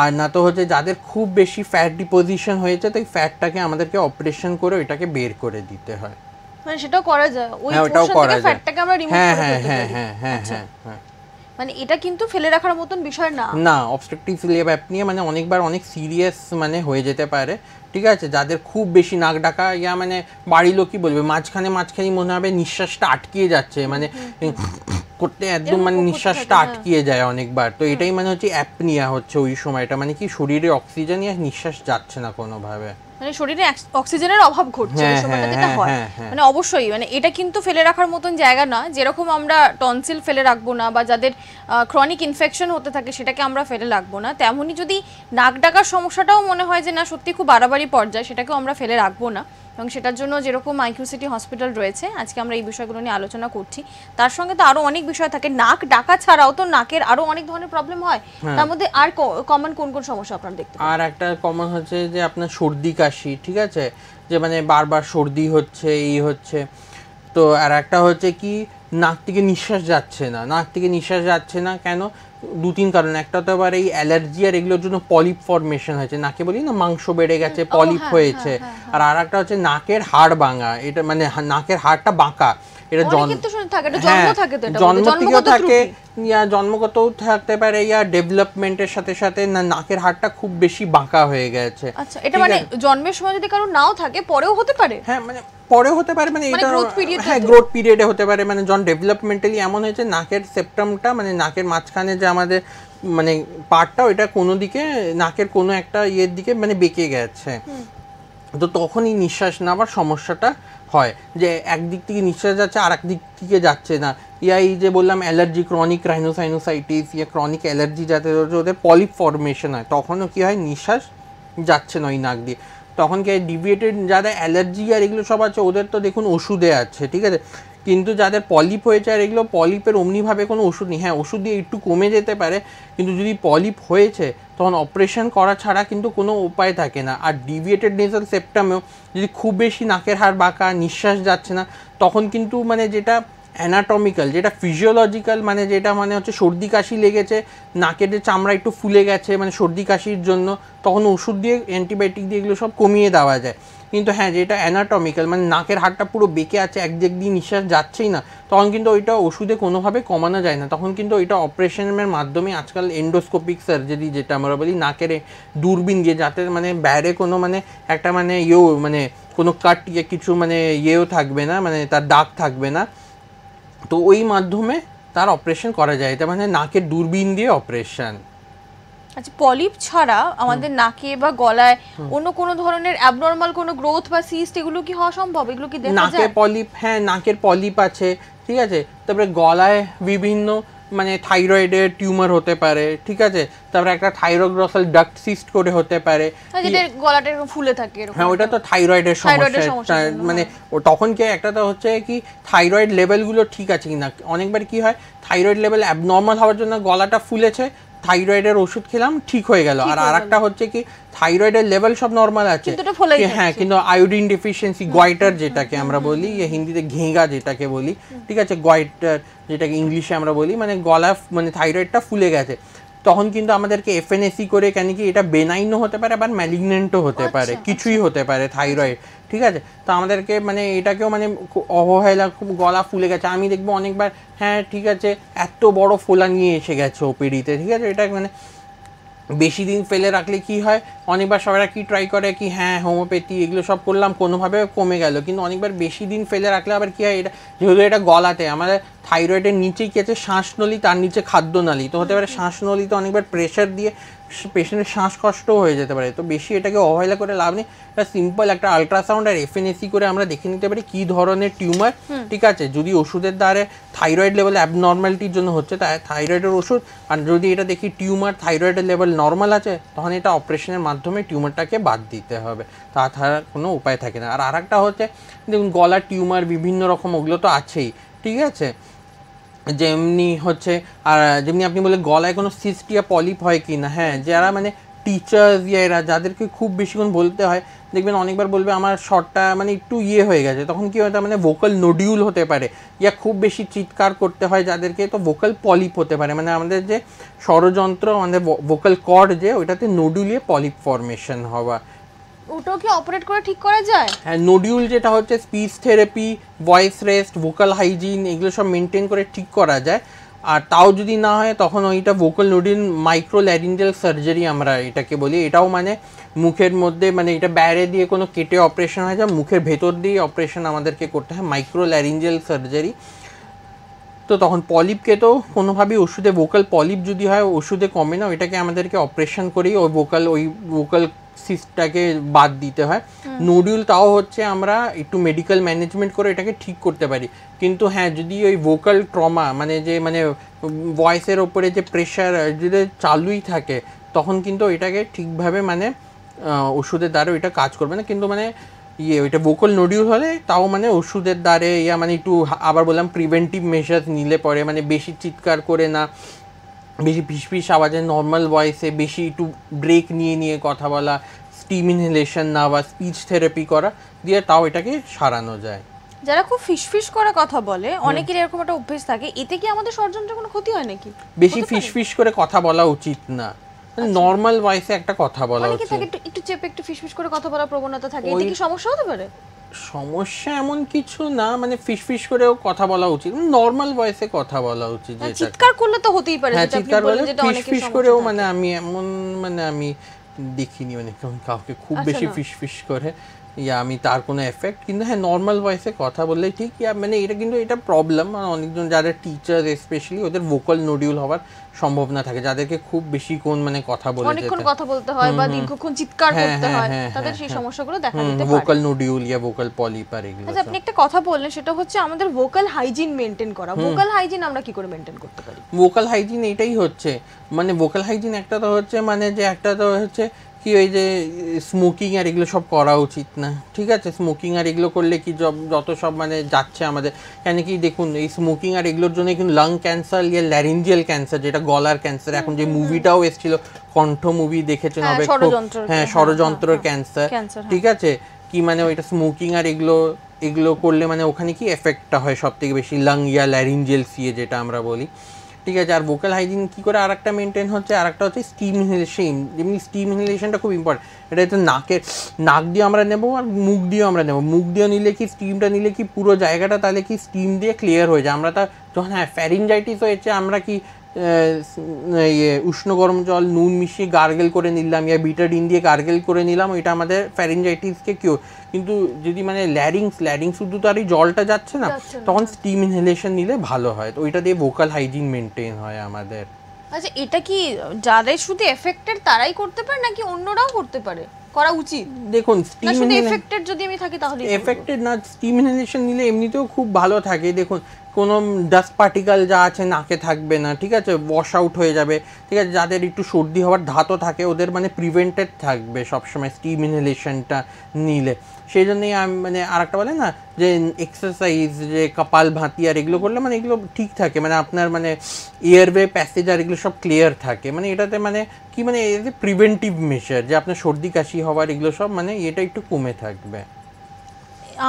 Speaker 2: আর না তো হচ্ছে যাদের খুব বেশি ফ্যাট ডিপোজিশন হয়েছে তাই ফ্যাটটাকে আমাদেরকে অপারেশন করে এটাকে বের করে দিতে হয়
Speaker 1: মানে সেটাও করা যায় ওই হ্যাঁ, ওটাও করা যায় ফ্যাটটাকে আমরা হ্যাঁ, হ্যাঁ, রিমুভ
Speaker 2: হ্যাঁ হ্যাঁ আচ্ছা। হ্যাঁ হ্যাঁ হ্যাঁ হ্যাঁ
Speaker 1: মানে এটা কিন্তু ফেলে রাখার মতন বিষয় না
Speaker 2: না অবস্ট্রাকটিভ সিলিয়া অ্যাপনিয়া মানে অনেকবার অনেক সিরিয়াস মানে হয়ে যেতে পারে ঠিক আছে যাদের খুব বেশি নাক ডাকা ইয়া মানে বাড়ি লোকই বলবে মাঝখানে মাঝখানে মনে হবে নিঃশ্বাসটা আটকিয়ে যাচ্ছে মানে করতে একদম মানে নিঃশ্বাসটা হ্যাঁ। আটকিয়ে যায় অনেকবার তো এটাই মানে হচ্ছে অ্যাপনিয়া হচ্ছে ওই সময়টা মানে কি শরীরে অক্সিজেন আর নিঃশ্বাস যাচ্ছে না কোনোভাবে
Speaker 1: মানে শরীরে অক্সিজেনের অভাব ঘটছে এই সময়টা যেটা হয় হ্যাঁ, হ্যাঁ। মানে অবশ্যই মানে এটা কিন্তু ফেলে রাখার মতন জায়গা না যেরকম আমরা টনসিল ফেলে রাখবো না বা যাদের ক্রনিক ইনফেকশন হতে থাকে সেটাকে আমরা ফেলে রাখবো না তেমনই যদি নাক ডাকার সমস্যাটাও মনে হয় যে না সত্যি খুব বাড়াবাড়ি পর্যায়ে সেটাকেও আমরা ফেলে রাখবো না এবং সেটার জন্য যেরকম সিটি হসপিটাল রয়েছে আজকে আমরা এই বিষয়গুলো নিয়ে আলোচনা করছি তার সঙ্গে তো আরো অনেক বিষয় থাকে নাক ডাকা ছাড়াও তো নাকের আরো অনেক ধরনের প্রবলেম হয় হ্যাঁ। তার মধ্যে আর কমন কোন কোন সমস্যা আপনার দেখতে
Speaker 2: আর একটা কমন হচ্ছে যে আপনার সর্দি কাশি ঠিক আছে যে মানে বারবার সর্দি হচ্ছে এই হচ্ছে তো আর একটা হচ্ছে কি নাক থেকে নিঃশ্বাস যাচ্ছে না নাক থেকে নিঃশ্বাস যাচ্ছে না কেন দু তিন কারণ একটা তো আবার এই অ্যালার্জি আর এগুলোর জন্য পলিপ ফর্মেশন হয়েছে নাকে বলি না মাংস বেড়ে গেছে পলিপ হ্যাঁ, হয়েছে হ্যাঁ, হ্যাঁ, আর আর একটা হচ্ছে নাকের হাড় বাঙা এটা মানে নাকের হাড়টা বাঁকা এটা জন্ম
Speaker 1: জন্ম থাকে
Speaker 2: ইয়া জন্মগতও থাকতে পারে ইয়া ডেভেলপমেন্টের সাথে সাথে নাকের হাড়টা খুব বেশি বাঁকা হয়ে গেছে আচ্ছা এটা মানে
Speaker 1: জন্মের সময় যদি কারো নাও থাকে পরেও হতে পারে
Speaker 2: হ্যাঁ মানে পরে হতে পারে মানে, মানে এটা হ্যাঁ গ্রোথ পিরিয়ডে হতে পারে মানে যখন ডেভেলপমেন্টালি এমন হয়েছে নাকের সেপ্টামটা মানে নাকের মাঝখানে যে আমাদের মানে পার্টটা ওইটা কোনো দিকে নাকের কোনো একটা ইয়ের দিকে মানে বেঁকে গেছে তো তখনই নিঃশ্বাস নেওয়ার সমস্যাটা হয় যে একদিক থেকে নিঃশ্বাস যাচ্ছে আর একদিক থেকে যাচ্ছে না ইয়া এই যে বললাম allergy chronic rhinosinusitis yeah chronic allergy যাতে ওদের পলিপ ফর্মেশন হয় তখনও কী হয় নিঃশ্বাস যাচ্ছে না ওই নাক দিয়ে তখন কি ডিভিয়েটেড যাদের অ্যালার্জি আর এগুলো সব আছে ওদের তো দেখুন ওষুধে আছে ঠিক আছে কিন্তু যাদের পলিপ হয়েছে আর এগুলো পলিপের অমনিভাবে কোনো ওষুধ নেই হ্যাঁ ওষুধ দিয়ে একটু কমে যেতে পারে কিন্তু যদি পলিপ হয়েছে তখন অপারেশন করা ছাড়া কিন্তু কোনো উপায় থাকে না আর ডিভিয়েটেড নেজাল সেপ্টামেও যদি খুব বেশি নাকের হাড় বাঁকা নিঃশ্বাস যাচ্ছে না তখন কিন্তু মানে যেটা অ্যানাটমিক্যাল যেটা ফিজিওলজিক্যাল মানে যেটা মানে হচ্ছে সর্দি কাশি লেগেছে নাকের যে চামড়া একটু ফুলে গেছে মানে সর্দি কাশির জন্য তখন ওষুধ দিয়ে অ্যান্টিবায়োটিক দিয়ে এগুলো সব কমিয়ে দেওয়া যায় কিন্তু হ্যাঁ যেটা অ্যানাটমিক্যাল মানে নাকের হাড়টা পুরো বেঁকে আছে এক দিক দিয়ে নিঃশ্বাস যাচ্ছেই না তখন কিন্তু ওইটা ওষুধে কোনোভাবে কমানো যায় না তখন কিন্তু ওইটা অপারেশনের মাধ্যমে আজকাল এন্ডোস্কোপিক সার্জারি যেটা আমরা বলি নাকের দূরবীন দিয়ে যাতে মানে বাইরে কোনো মানে একটা মানে ইয়েও মানে কোনো কাট কিছু মানে ইয়েও থাকবে না মানে তার দাগ থাকবে না তো ওই মাধ্যমে তার অপারেশন করা যায় তার মানে নাকের দূরবীন দিয়ে অপারেশন
Speaker 1: আচ্ছা পলিপ ছাড়া আমাদের নাকে বা গলায় অন্য কোনো ধরনের অ্যাবনর্মাল কোনো গ্রোথ বা সিস্ট এগুলো কি হওয়া সম্ভব এগুলো কি দেখা যায় নাকে
Speaker 2: পলিপ হ্যাঁ নাকের পলিপ আছে ঠিক আছে তারপরে গলায় বিভিন্ন মানে থাইরয়েডের টিউমার হতে পারে ঠিক আছে তারপরে একটা থাইরোগ্রসাল ডাক্ট সিস্ট করে হতে পারে হ্যাঁ,
Speaker 1: গলাটা এরকম ফুলে থাকে এরকম হ্যাঁ
Speaker 2: ওটা তো থাইরয়েডের সমস্যা মানে তখন কি একটা তো হচ্ছে কি থাইরয়েড লেভেলগুলো ঠিক আছে কিনা অনেকবার কি হয় থাইরয়েড লেভেল অ্যাবনর্মাল হওয়ার জন্য গলাটা ফুলেছে থাইরয়েডের ওষুধ খেলাম ঠিক হয়ে গেল আর আরেকটা হচ্ছে কি থাইরয়েডের লেভেল সব নর্মাল আছে হ্যাঁ কিন্তু আয়োডিন ডেফিসিয়েন্সি গয়টার যেটাকে আমরা বলি হিন্দিতে ঘেঙ্গা যেটাকে বলি ঠিক আছে গয়টার যেটাকে ইংলিশে আমরা বলি মানে গলা মানে থাইরয়েডটা ফুলে গেছে তখন কিন্তু আমাদেরকে এফএনএসি করে কেন কি এটা বেনাইনও হতে পারে আবার ম্যালিগনেন্টও হতে পারে আচ্ছা, কিছুই আচ্ছা। হতে পারে থাইরয়েড ঠিক আছে তো আমাদেরকে মানে এটাকেও মানে অবহেলা খুব গলা ফুলে গেছে আমি দেখবো অনেকবার হ্যাঁ ঠিক আছে এত বড় ফোলা নিয়ে এসে গেছে ওপিডিতে ঠিক আছে এটা মানে বেশি দিন ফেলে রাখলে কি হয় অনেকবার সবাইরা কি ট্রাই করে কি হ্যাঁ হোমিওপ্যাথি এগুলো সব করলাম কোনোভাবে কমে গেল কিন্তু অনেকবার বেশি দিন ফেলে রাখলে আবার কি হয় এটা যেহেতু এটা গলাতে আমাদের থাইরয়েডের নিচেই কী আছে শ্বাসনলী তার নিচে খাদ্যনালী তো হতে পারে শ্বাসনলিতে অনেকবার প্রেশার দিয়ে পেশেন্টের শ্বাসকষ্টও হয়ে যেতে পারে তো বেশি এটাকে অবহেলা করে লাভ নেই সিম্পল একটা আলট্রাসাউন্ড আর এফএনএসি করে আমরা দেখে নিতে পারি কী ধরনের টিউমার ঠিক আছে যদি ওষুধের দ্বারে থাইরয়েড লেভেল অ্যাবনর্মালিটির জন্য হচ্ছে তাই থাইরয়েডের ওষুধ আর যদি এটা দেখি টিউমার থাইরয়েডের লেভেল নর্মাল আছে তখন এটা অপারেশনের মাধ্যমে টিউমারটাকে বাদ দিতে হবে তাছাড়া কোনো উপায় থাকে না আর আরেকটা হচ্ছে দেখুন গলার টিউমার বিভিন্ন রকম ওগুলো তো আছেই ঠিক আছে যেমনি হচ্ছে আর যেমনি আপনি বলে গলায় কোনো সিস্টিয়া পলিপ হয় কি না হ্যাঁ যারা মানে টিচার্স ইয়া এরা যাদেরকে খুব বেশিক্ষণ বলতে হয় দেখবেন অনেকবার বলবে আমার শটটা মানে একটু ইয়ে হয়ে গেছে তখন কি হয় তার মানে ভোকাল নোডিউল হতে পারে ইয়া খুব বেশি চিৎকার করতে হয় যাদেরকে তো ভোকাল পলিপ হতে পারে মানে আমাদের যে ষড়যন্ত্র আমাদের ভোকাল কর্ড যে ওইটাতে নোডিউলিয়ে পলিপ ফর্মেশন হওয়া
Speaker 1: ওটাও কি অপারেট করে ঠিক করা যায়
Speaker 2: হ্যাঁ নোডিউল যেটা হচ্ছে speech therapy voice rest vocal hygiene এগুলো সব মেনটেন করে ঠিক করা যায় আর তাও যদি না হয় তখন ওইটা vocal nodule micro laryngeal surgery আমরা এটাকে বলি এটাও মানে মুখের মধ্যে মানে এটা বাইরে দিয়ে কোনো কেটে অপারেশন হয় যায় মুখের ভেতর দিয়ে অপারেশন আমাদেরকে করতে হয় মাইক্রো ল্যারিঞ্জাল সার্জারি তো তখন পলিপকে তো কোনোভাবেই ওষুধে ভোকাল পলিপ যদি হয় ওষুধে কমে না ওইটাকে আমাদেরকে অপারেশন করেই ওই ভোকাল ওই ভোকাল সিস্টটাকে বাদ দিতে হয় নোডিউল তাও হচ্ছে আমরা একটু মেডিকেল ম্যানেজমেন্ট করে এটাকে ঠিক করতে পারি কিন্তু হ্যাঁ যদি ওই ভোকাল ট্রমা মানে যে মানে ভয়েসের ওপরে যে প্রেশার যদি চালুই থাকে তখন কিন্তু এটাকে ঠিকভাবে মানে ওষুধের দ্বারা ওইটা কাজ করবে না কিন্তু মানে ইয়ে ওইটা ভোকাল নোডিউল হলে তাও মানে ওষুধের দ্বারে ইয়া মানে একটু আবার বললাম প্রিভেন্টিভ মেশার্স নিলে পরে মানে বেশি চিৎকার করে না বেশি ফিসফিস আওয়াজে নর্মাল ভয়েসে বেশি একটু ব্রেক নিয়ে নিয়ে কথা বলা স্টিম ইনহেলেশন না বা স্পিচ থেরাপি করা দিয়ে তাও এটাকে সারানো যায়
Speaker 1: যারা খুব ফিসফিস করে কথা বলে অনেকের এরকম একটা অভ্যেস থাকে এতে কি আমাদের ষড়যন্ত্রের কোনো ক্ষতি হয় নাকি
Speaker 2: বেশি ফিসফিস করে কথা বলা উচিত না নর্মাল ভয়েসে আচ্ছা। একটা কথা বলা উচিত থাকে
Speaker 1: একটু চেপে একটু ফিসফিস করে কথা বলার প্রবণতা থাকে এতে কি সমস্যা হতে পারে
Speaker 2: সমস্যা এমন কিছু না মানে ফিস ফিস করেও কথা বলা উচিত নর্মাল ভয়েসে কথা বলা উচিত মানে যে চিৎকার
Speaker 1: করলে তো হতেই পারে হ্যাঁ চিৎকার করলে ফিস ফিস করেও মানে
Speaker 2: আমি এমন মানে আমি দেখিনি মানে কাউকে খুব আচ্ছা, বেশি ফিস ফিস করে ইয়া আমি তার কোনো এফেক্ট কিন্তু হ্যাঁ নর্মাল ভয়েসে কথা বললে ঠিক ইয়া মানে এটা কিন্তু এটা প্রবলেম আর অনেকজন যারা টিচার স্পেশালি ওদের ভোকাল নোডিউল হওয়ার সম্ভাবনা থাকে যাদেরকে খুব বেশি কোন মানে কথা বলে অনেকক্ষণ কথা
Speaker 1: বলতে হয় বা দীর্ঘক্ষণ চিৎকার হ্যাঁ, করতে হ্যাঁ, হয় হ্যাঁ, তাদের সেই সমস্যাগুলো দেখা দিতে পারে ভোকাল
Speaker 2: নোডিউল ইয়া ভোকাল পলিপার এগুলো আচ্ছা আপনি একটা
Speaker 1: কথা বললেন সেটা হচ্ছে আমাদের ভোকাল হাইজিন মেনটেন করা ভোকাল হাইজিন আমরা কি করে মেনটেন করতে পারি
Speaker 2: ভোকাল হাইজিন এটাই হচ্ছে মানে ভোকাল হাইজিন একটা তো হচ্ছে মানে যে একটা তো হচ্ছে কি ওই যে স্মোকিং আর এগুলো সব করা উচিত না ঠিক আছে স্মোকিং আর এগুলো করলে কি যত সব মানে যাচ্ছে আমাদের কেন কি দেখুন এই স্মোকিং আর এগুলোর জন্য কিন্তু লাং ক্যান্সার ইয়ে ল্যারিঞ্জিয়াল ক্যান্সার যেটা গলার ক্যান্সার এখন যে মুভিটাও এসেছিল কণ্ঠ মুভি দেখেছেন হ্যাঁ, হবে হ্যাঁ, হ্যাঁ ষড়যন্ত্রের ক্যান্সার হ্যাঁ, ঠিক আছে কি মানে ওইটা স্মোকিং আর এগুলো এগুলো করলে মানে ওখানে কি এফেক্টটা হয় সব থেকে বেশি লাং ইয়া ল্যারিঞ্জিয়াল সিয়ে যেটা আমরা বলি ঠিক আছে আর ভোকাল হাইজিন কী করে আর একটা মেনটেন হচ্ছে আর একটা হচ্ছে স্টিম ইনহেলেশন যেমনি স্টিম ইনহেলেশনটা খুব ইম্পর্টেন্ট এটা হচ্ছে নাকের নাক দিয়ে আমরা নেবো আর মুখ দিয়েও আমরা নেবো মুখ দিয়ে নিলে কি স্টিমটা নিলে কি পুরো জায়গাটা তাহলে কি স্টিম দিয়ে ক্লিয়ার হয়ে যায় আমরা তা যখন হ্যাঁ ফ্যারিনজাইটিস হয়েছে আমরা কি ইয়ে উষ্ণ গরম জল নুন মিশিয়ে গার্গেল করে নিলাম ইয়া বিটাডিন দিয়ে গার্গেল করে নিলাম এটা আমাদের ফ্যারেঞ্জাইটিসকে কিউ কিন্তু যদি মানে ল্যারিংস ল্যারিংস শুধু তো আর এই জলটা যাচ্ছে না তখন স্টিম ইনহেলেশন নিলে ভালো হয় তো ওইটা দিয়ে ভোকাল হাইজিন মেনটেন হয় আমাদের
Speaker 1: আচ্ছা এটা কি যাদের শুধু এফেক্টেড তারাই করতে পারে নাকি অন্যরাও করতে পারে করা উচিত
Speaker 2: দেখুন স্টিম এফেক্টেড
Speaker 1: যদি আমি থাকি তাহলে এফেক্টেড
Speaker 2: না স্টিম ইনহেলেশন নিলে এমনিতেও খুব ভালো থাকে দেখুন কোনো ডাস্ট পার্টিকেল যা আছে নাকে থাকবে না ঠিক আছে ওয়াশ আউট হয়ে যাবে ঠিক আছে যাদের একটু সর্দি হওয়ার ধাতও থাকে ওদের মানে প্রিভেন্টেড থাকবে সবসময় স্টিম ইনহেলেশনটা নিলে সেই জন্যই আমি মানে আর একটা বলে না যে এক্সারসাইজ যে কপাল ভাঁতি আর এগুলো করলে মানে এগুলো ঠিক থাকে মানে আপনার মানে এয়ারওয়ে প্যাসেজ আর এগুলো সব ক্লিয়ার থাকে মানে এটাতে মানে কি মানে প্রিভেন্টিভ মেশার যে আপনার সর্দি কাশি হওয়ার এগুলো সব মানে এটা একটু কমে থাকবে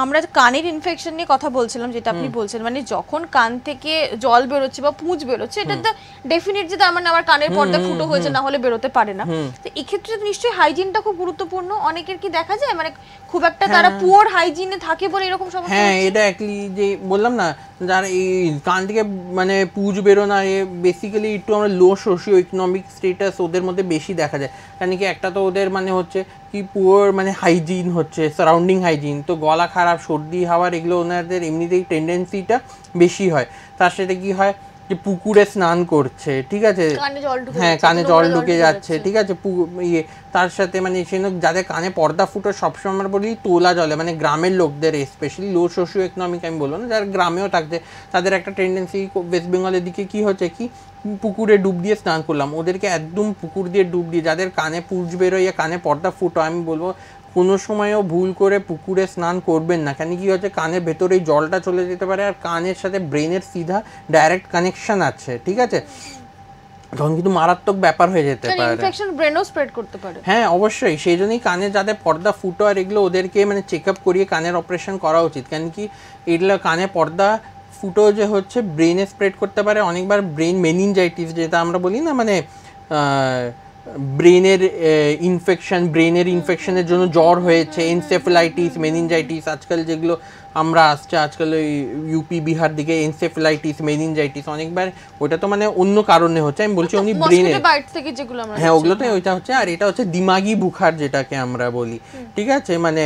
Speaker 1: আমরা কানের ইনফেকশন নিয়ে কথা বলছিলাম যেটা আপনি বলছেন মানে যখন কান থেকে জল বেরোচ্ছে বা পুঁজ বেরোচ্ছে এটা তো ডেফিনেট যে তার মানে আমার কানের পর্দা ফুটো হয়েছে না হলে বেরোতে পারে না তো এক্ষেত্রে নিশ্চয়ই হাইজিনটা খুব গুরুত্বপূর্ণ অনেকের কি দেখা যায় মানে খুব একটা তারা পুয়ার হ্যাঁ। হাইজিনে থাকে বলে এরকম সমস্যা হ্যাঁ এটা
Speaker 2: একলি যে বললাম না যার এই কান থেকে মানে পুঁজ বেরো না এ বেসিক্যালি একটু আমরা লো সোশিও ইকোনমিক স্টেটাস ওদের মধ্যে বেশি দেখা যায় কারণ কি একটা তো ওদের মানে হচ্ছে কি পুয়োর মানে হাইজিন হচ্ছে সারাউন্ডিং হাইজিন তো গলা খারাপ সর্দি হাওয়ার এগুলো ওনাদের এমনিতেই টেন্ডেন্সিটা বেশি হয় তার সাথে কি হয় যে পুকুরে স্নান করছে ঠিক আছে
Speaker 1: হ্যাঁ কানে জল ঢুকে যাচ্ছে
Speaker 2: ঠিক আছে ইয়ে তার সাথে মানে সে যাদের কানে পর্দা ফুটো সবসময় আমরা বলি তোলা জলে মানে গ্রামের লোকদের স্পেশালি লো সোশিও ইকোনমিক আমি বলবো না যারা গ্রামেও থাকছে তাদের একটা টেন্ডেন্সি ওয়েস্ট বেঙ্গলের দিকে কি হচ্ছে কি পুকুরে ডুব দিয়ে স্নান করলাম ওদেরকে একদম পুকুর দিয়ে ডুব দিয়ে যাদের কানে পুজ বেরোয় কানে পর্দা ফুটো আমি বলবো কোনো সময়ও ভুল করে পুকুরে স্নান করবেন না কেন কি হচ্ছে কানের ভেতরেই জলটা চলে যেতে পারে আর কানের সাথে ব্রেনের সিধা ডাইরেক্ট কানেকশান আছে ঠিক আছে তখন কিন্তু মারাত্মক ব্যাপার হয়ে যেতে পারে ইনফেকশন
Speaker 1: ব্রেনও স্প্রেড করতে পারে
Speaker 2: হ্যাঁ অবশ্যই সেই জন্যই কানে যাদের পর্দা ফুটো আর এগুলো ওদেরকে মানে চেক আপ করিয়ে কানের অপারেশন করা উচিত কেন কি এগুলো কানে পর্দা ফুটো যে হচ্ছে ব্রেনে স্প্রেড করতে পারে অনেকবার ব্রেন মেনিনজাইটিস যেটা আমরা বলি না মানে ব্রেনের ইনফেকশান ব্রেনের ইনফেকশানের জন্য জ্বর হয়েছে এনসেফেলাইটিস মেনিনজাইটিস আজকাল যেগুলো আমরা আসছে আজকাল ওই ইউপি বিহার দিকে এনসেফেলাইটিস মেনিনজাইটিস অনেকবার ওটা তো মানে অন্য কারণে হচ্ছে আমি বলছি উনি ব্রেনে হ্যাঁ ওগুলো তো ওইটা হচ্ছে আর এটা হচ্ছে দিমাগি বুখার যেটাকে আমরা বলি ঠিক আছে মানে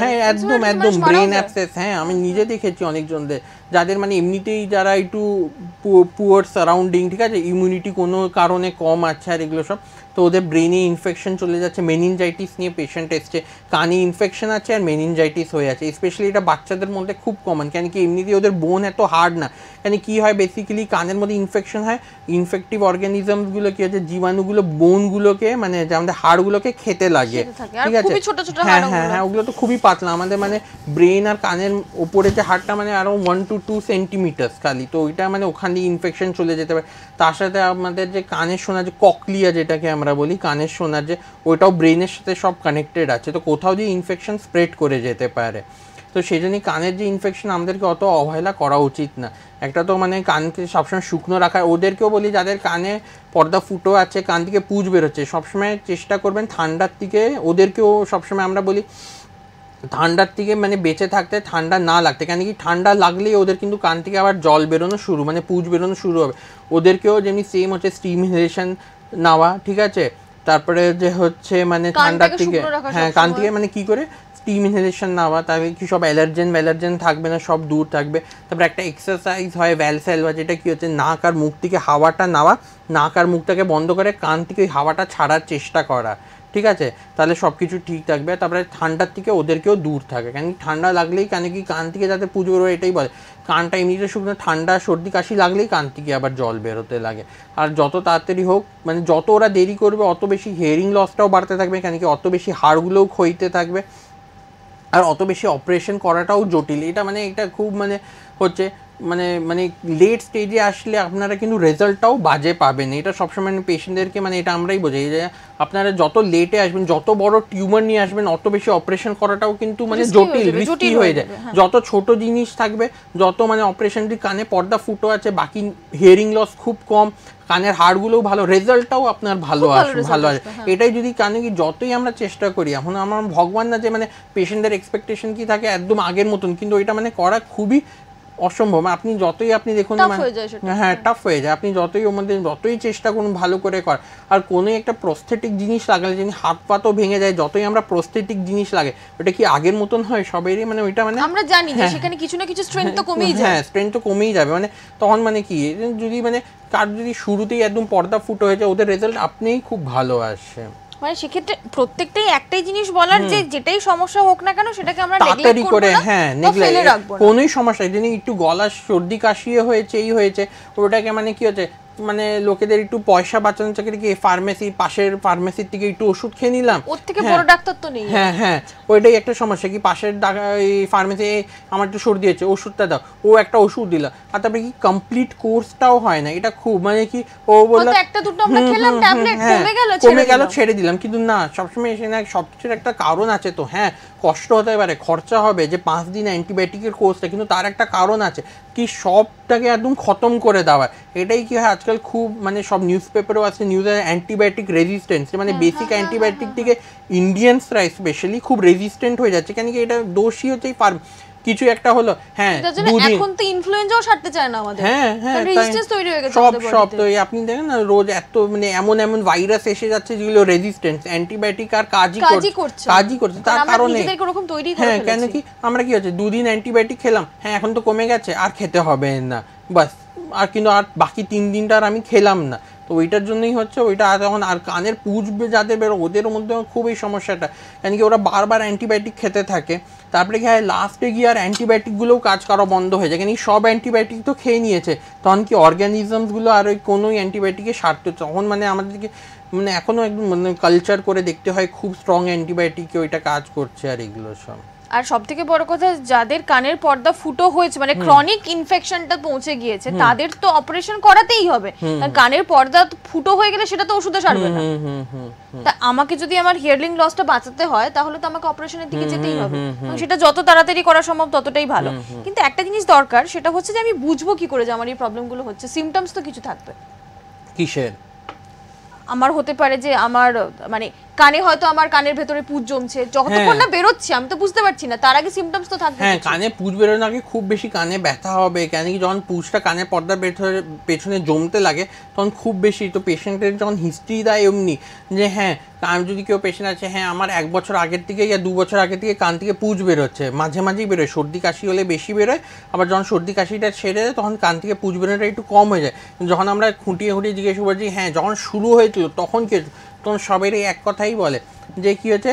Speaker 1: হ্যাঁ একদম একদম ব্রেন অ্যাপসেস
Speaker 2: হ্যাঁ আমি নিজে দেখেছি অনেকজনদের যাদের মানে এমনিতেই যারা একটু পুয়ার সারাউন্ডিং ঠিক আছে ইমিউনিটি কোনো কারণে কম আছে আর এগুলো সব তো ওদের ব্রেনে ইনফেকশন চলে যাচ্ছে মেনিনজাইটিস নিয়ে পেশেন্ট এসছে কানে ইনফেকশন আছে আর মেনিনজাইটিস হয়ে আছে স্পেশালি এটা বাচ্চাদের মধ্যে খুব কমন কেন কি এমনিতে ওদের বোন এত হার্ড না কেন কি হয় বেসিক্যালি কানের মধ্যে ইনফেকশন হয় ইনফেক্টিভ অর্গানিজমসগুলো কী হচ্ছে জীবাণুগুলো বোনগুলোকে মানে আমাদের হাড়গুলোকে খেতে লাগে ঠিক আছে হ্যাঁ হ্যাঁ হ্যাঁ ওগুলো তো খুবই পাতলা আমাদের মানে ব্রেন আর কানের ওপরে যে হাড়টা মানে আরও ওয়ান টু টু সেন্টিমিটার্স খালি তো ওইটা মানে ওখান দিয়ে ইনফেকশন চলে যেতে পারে তার সাথে আমাদের যে কানের শোনা যে ককলিয়া যেটাকে আমরা আমরা বলি কানের শোনার যে ওইটাও ব্রেনের সাথে সব কানেক্টেড আছে তো কোথাও দিয়ে ইনফেকশন স্প্রেড করে যেতে পারে তো সেই জন্যই কানের যে ইনফেকশন আমাদেরকে অত অবহেলা করা উচিত না একটা তো মানে কানকে সবসময় শুকনো রাখা ওদেরকেও বলি যাদের কানে পর্দা ফুটো আছে কান থেকে পুজ বেরোচ্ছে সবসময় চেষ্টা করবেন ঠান্ডার দিকে ওদেরকেও সবসময় আমরা বলি ঠান্ডার থেকে মানে বেঁচে থাকতে ঠান্ডা না লাগতে কেন কি ঠান্ডা লাগলেই ওদের কিন্তু কান থেকে আবার জল বেরোনো শুরু মানে পুজ বেরোনো শুরু হবে ওদেরকেও যেমনি সেম হচ্ছে স্টিমুলেশন নেওয়া ঠিক আছে তারপরে যে হচ্ছে মানে ঠান্ডার থেকে হ্যাঁ কান থেকে মানে কি করে স্টিম ইনহেলেশন নেওয়া তাহলে কি সব অ্যালার্জেন ভ্যালার্জেন থাকবে না সব দূর থাকবে তারপরে একটা এক্সারসাইজ হয় ভ্যালস্যালভা যেটা কি হচ্ছে নাক আর মুখ থেকে হাওয়াটা নেওয়া নাক আর মুখটাকে বন্ধ করে কান থেকে ওই হাওয়াটা ছাড়ার চেষ্টা করা ঠিক আছে তাহলে সব কিছু ঠিক থাকবে তারপরে ঠান্ডার থেকে ওদেরকেও দূর থাকে কেন ঠান্ডা লাগলেই কেন কি কান থেকে যাতে পুজো বেরোয় এটাই বলে কানটা এমনিতে শুকনো ঠান্ডা সর্দি কাশি লাগলেই কান থেকে আবার জল বেরোতে লাগে আর যত তাড়াতাড়ি হোক মানে যত ওরা দেরি করবে অত বেশি হেয়ারিং লসটাও বাড়তে থাকবে কেন কি অত বেশি হাড়গুলোও ক্ষইতে থাকবে আর অত বেশি অপারেশন করাটাও জটিল এটা মানে এটা খুব মানে হচ্ছে মানে মানে লেট স্টেজে আসলে আপনারা কিন্তু রেজাল্টটাও বাজে পাবেন এটা সবসময় পেশেন্টদেরকে মানে এটা আমরাই বোঝাই যে আপনারা যত লেটে আসবেন যত বড় টিউমার নিয়ে আসবেন অত বেশি অপারেশন করাটাও কিন্তু মানে জটিল রিস্কি হয়ে যায় হ্যাঁ। যত ছোট জিনিস থাকবে যত মানে অপারেশনটি কানে পর্দা ফুটো আছে বাকি হিয়ারিং লস খুব কম কানের হাড়গুলোও ভালো রেজাল্টটাও আপনার ভালো আসবে ভালো আসবে হ্যাঁ। এটাই যদি কানে কি যতই আমরা চেষ্টা করি এখন আমার ভগবান না যে মানে পেশেন্টদের এক্সপেকটেশন কি থাকে একদম আগের মতন কিন্তু এটা মানে করা খুবই অসম্ভব মানে আপনি যতই আপনি দেখুন মানে হ্যাঁ টাফ হ্যাঁ। হয়ে যায় আপনি যতই ওদের যতই চেষ্টা করুন ভালো করে কর আর কোনো একটা প্রস্থেটিক জিনিস লাগালে যিনি হাত পা তো ভেঙে যায় যতই আমরা প্রস্থেটিক জিনিস লাগে ওটা কি আগের মতন হয় সবাইরই মানে ওইটা মানে আমরা জানি যে হ্যাঁ। সেখানে
Speaker 1: কিছু না কিছু স্ট্রেংথ তো হ্যাঁ, কমেই যায় হ্যাঁ
Speaker 2: স্ট্রেংথ তো কমেই যাবে মানে তখন মানে কি যদি মানে কার যদি শুরুতেই একদম পর্দা ফুটো হয়ে যায় ওদের রেজাল্ট আপনিই খুব ভালো আসে
Speaker 1: মানে সেক্ষেত্রে প্রত্যেকটাই একটাই জিনিস বলার যে যেটাই সমস্যা হোক না কেন সেটাকে আমরা তাড়াতাড়ি করে
Speaker 2: হ্যাঁ নেগলেক্ট কোনোই সমস্যা যদি একটু গলা সর্দি কাশিয়ে হয়েছে এই হয়েছে ওটাকে মানে কি হচ্ছে মানে লোকেদের একটু পয়সা বাঁচানোর চাকরি কি ফার্মেসি পাশের ফার্মেসির থেকে একটু ওষুধ খেয়ে নিলাম ওর থেকে হ্যাঁ। বড়
Speaker 1: ডাক্তার তো নেই হ্যাঁ হ্যাঁ
Speaker 2: ওইটাই একটা সমস্যা কি পাশের এই ফার্মেসি আমার একটু সর্দি হচ্ছে ওষুধটা দাও ও একটা ওষুধ দিল আর তারপরে কি কমপ্লিট কোর্সটাও হয় না এটা খুব মানে কি ও বললো একটা দুটো আমরা খেলাম ট্যাবলেট কমে গেল কমে গেল ছেড়ে দিলাম কিন্তু না সবসময় এসে না সবচেয়ে একটা কারণ আছে তো হ্যাঁ কষ্ট হতে পারে খরচা হবে যে পাঁচ দিন অ্যান্টিবায়োটিকের কোর্সটা কিন্তু তার একটা কারণ আছে কি সব রোগটাকে একদম খতম করে দেওয়া এটাই কি হয় আজকাল খুব মানে সব নিউজ পেপারও আছে নিউজ অ্যান্টিবায়োটিক রেজিস্ট্যান্স মানে বেসিক অ্যান্টিবায়োটিক থেকে ইন্ডিয়ানসরা স্পেশালি খুব রেজিস্ট্যান্ট হয়ে যাচ্ছে কেন কি এটা দোষই হচ্ছে ফার্ম কিছু একটা হলো হ্যাঁ এখন
Speaker 1: তো ইনফ্লুয়েঞ্জাও ছাড়তে চায় না আমাদের হ্যাঁ হ্যাঁ তৈরি হয়ে গেছে সব সব তো
Speaker 2: আপনি দেখেন না রোজ এত মানে এমন এমন ভাইরাস এসে যাচ্ছে যেগুলো রেজিস্ট্যান্স অ্যান্টিবায়োটিক আর কাজই করছে কাজই করছে তার কারণে হ্যাঁ কেন কি আমরা কি হচ্ছে দুদিন অ্যান্টিবায়োটিক খেলাম হ্যাঁ এখন তো কমে গেছে আর খেতে হবে না বাস আর কিন্তু আর বাকি তিন দিনটা আর আমি খেলাম না তো ওইটার জন্যই হচ্ছে ওইটা তখন আর কানের পুজবে যাদের বেরো ওদের মধ্যে খুব এই সমস্যাটা কেন কি ওরা বারবার অ্যান্টিবায়োটিক খেতে থাকে তারপরে কি হয় লাস্টে গিয়ে আর অ্যান্টিবায়োটিকগুলোও কাজ করা বন্ধ হয়ে যায় কেন সব অ্যান্টিবায়োটিক তো খেয়ে নিয়েছে তখন কি অর্গ্যানিজমসগুলো আর ওই কোনোই অ্যান্টিবায়োটিকে সারতে তখন মানে আমাদেরকে মানে এখনও একদম মানে কালচার করে দেখতে হয় খুব স্ট্রং অ্যান্টিবায়োটিকে ওইটা কাজ করছে আর এগুলো সব
Speaker 1: আর সব থেকে বড় কথা যাদের কানের পর্দা ফুটো হয়েছে মানে ক্রনিক ইনফেকশনটা পৌঁছে গিয়েছে তাদের তো অপারেশন করাতেই হবে কানের পর্দা ফুটো হয়ে গেলে সেটা তো ওষুধে সারবে না তা আমাকে যদি আমার হিয়ারিং লসটা বাঁচাতে হয় তাহলে তো আমাকে অপারেশনের দিকে যেতেই হবে সেটা যত তাড়াতাড়ি করা সম্ভব ততটাই ভালো কিন্তু একটা জিনিস দরকার সেটা হচ্ছে যে আমি বুঝবো কি করে যে আমার এই প্রবলেমগুলো হচ্ছে সিমটমস তো কিছু থাকবে কিসের আমার হতে পারে যে আমার মানে কানে হয়তো আমার কানের ভেতরে পুজ জমছে যতক্ষণ হ্যাঁ। না বেরোচ্ছে আমি তো বুঝতে পারছি না তার আগে সিমটমস তো থাকবে হ্যাঁ কানে
Speaker 2: পুজ বেরোনোর আগে খুব বেশি কানে ব্যথা হবে কেন কি যখন পুজটা কানে পর্দার পেছনে জমতে লাগে তখন খুব বেশি তো পেশেন্টের যখন হিস্ট্রি দেয় এমনি যে হ্যাঁ তা যদি কেউ পেশেন্ট আছে হ্যাঁ আমার এক বছর আগের থেকে ইয়া দু বছর আগের থেকে কান থেকে পুঁজ বেরোচ্ছে মাঝে মাঝেই বেরোয় সর্দি কাশি হলে বেশি বেরোয় আবার যখন সর্দি কাশিটা ছেড়ে দেয় তখন কান থেকে পুঁজ বেরোনোটা একটু কম হয়ে যায় যখন আমরা খুঁটিয়ে খুঁটিয়ে জিজ্ঞেস করছি হ্যাঁ যখন শুরু হয়েছিল তখন কি তখন সবারই এক কথাই বলে যে কী হচ্ছে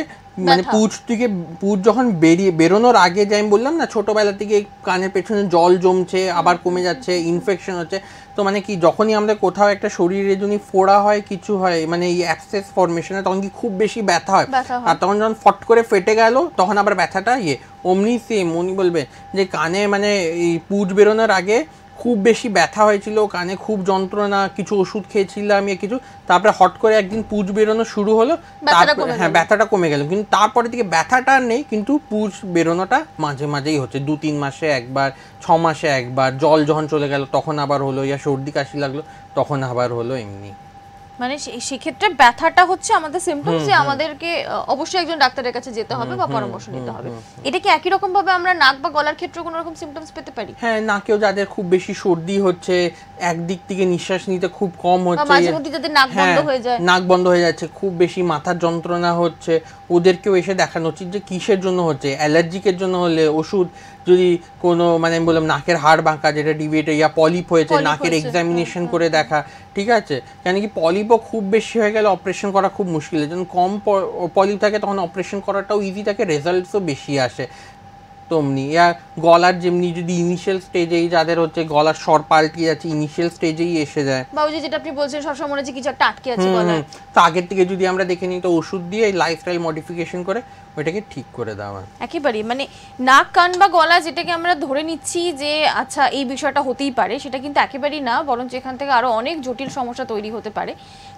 Speaker 2: মানে পুঁজ থেকে পুঁজ যখন বেরিয়ে বেরোনোর আগে যে আমি বললাম না ছোটবেলা থেকে কানের পেছনে জল জমছে আবার কমে যাচ্ছে ইনফেকশন হচ্ছে তো মানে কি যখনই আমাদের কোথাও একটা শরীরে যদি ফোড়া হয় কিছু হয় মানে এই অ্যাপসেস ফর্মেশনে তখন কি খুব বেশি ব্যথা হয় আর তখন যখন ফট করে ফেটে গেল তখন আবার ব্যথাটা ইয়ে অমনি সেম উনি বলবে যে কানে মানে এই পুঁজ বেরোনোর আগে খুব বেশি ব্যথা হয়েছিল কানে খুব যন্ত্রণা কিছু ওষুধ খেয়েছিলাম ইয়ে কিছু তারপরে হট করে একদিন পুজ বেরোনো শুরু হলো তারপরে হ্যাঁ ব্যথাটা কমে গেল কিন্তু তারপরে থেকে ব্যথাটা আর নেই কিন্তু পুজ বেরোনোটা মাঝে মাঝেই হচ্ছে দু তিন মাসে একবার ছ মাসে একবার জল যখন চলে গেল তখন আবার হলো ইয়া সর্দি কাশি লাগলো তখন আবার হলো এমনি
Speaker 1: মানে সেক্ষেত্রে ব্যথাটা হচ্ছে আমাদের সিম্পটমস যে আমাদেরকে অবশ্যই একজন ডাক্তারের কাছে যেতে হবে বা পরামর্শ নিতে হবে এটা কি একই রকম ভাবে আমরা নাক বা গলার ক্ষেত্রে কোনো রকম সিম্পটমস পেতে পারি
Speaker 2: হ্যাঁ নাকেও যাদের খুব বেশি সর্দি হচ্ছে একদিক থেকে নিঃশ্বাস নিতে খুব কম হচ্ছে মাঝে মধ্যে
Speaker 1: যাদের নাক বন্ধ হ্যাঁ, হয়ে যায়
Speaker 2: নাক বন্ধ হয়ে যাচ্ছে খুব বেশি মাথার যন্ত্রণা হচ্ছে ওদেরকেও এসে দেখানো উচিত যে কিসের জন্য হচ্ছে অ্যালার্জিকের জন্য হলে ওষুধ যদি কোনো মানে আমি বললাম নাকের হাড় বাঁকা যেটা ডিবিটে ইয়া পলিপ হয়েছে নাকের এক্সামিনেশন করে দেখা ঠিক আছে কেন কি পলিপও খুব বেশি হয়ে গেলে অপারেশন করা খুব মুশকিল যখন কম পলিপ থাকে তখন অপারেশন করাটাও ইজি থাকে রেজাল্টসও বেশি আসে তেমনি ইয়া গলার যেমনি যদি ইনিশিয়াল স্টেজেই যাদের হচ্ছে গলার স্বর পাল্টি যাচ্ছে ইনিশিয়াল স্টেজেই এসে যায়
Speaker 1: বা ওই যেটা আপনি বলছেন সবসময় মনে হচ্ছে কিছু একটা আটকে আছে গলায়
Speaker 2: তো আগের থেকে যদি আমরা দেখে নিই তো ওষুধ দিয়ে লাইফস্টাইল মডিফিকেশন করে ওইটাকে ঠিক করে দেওয়া
Speaker 1: একেবারেই মানে নাক কান বা গলা যেটাকে আমরা ধরে নিচ্ছি যে আচ্ছা এই বিষয়টা হতেই পারে সেটা কিন্তু একেবারেই না বরং এখান থেকে আরও অনেক জটিল সমস্যা তৈরি হতে পারে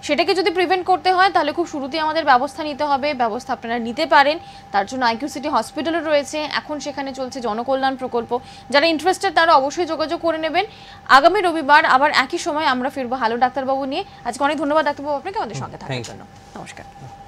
Speaker 1: সেটাকে যদি প্রিভেন্ট করতে হয় তাহলে খুব শুরুতেই আমাদের ব্যবস্থা নিতে হবে ব্যবস্থা আপনারা নিতে পারেন তার জন্য আইকিউ সিটি হসপিটালও রয়েছে এখন সেখানে চলছে জনকল্যাণ প্রকল্প যারা ইন্টারেস্টেড তারা অবশ্যই যোগাযোগ করে নেবেন আগামী রবিবার আবার একই সময় আমরা ফিরবো হ্যালো ডাক্তারবাবু নিয়ে আজকে অনেক ধন্যবাদ ডাক্তারবাবু আপনাকে আমাদের সঙ্গে থাকার জন্য নমস্কার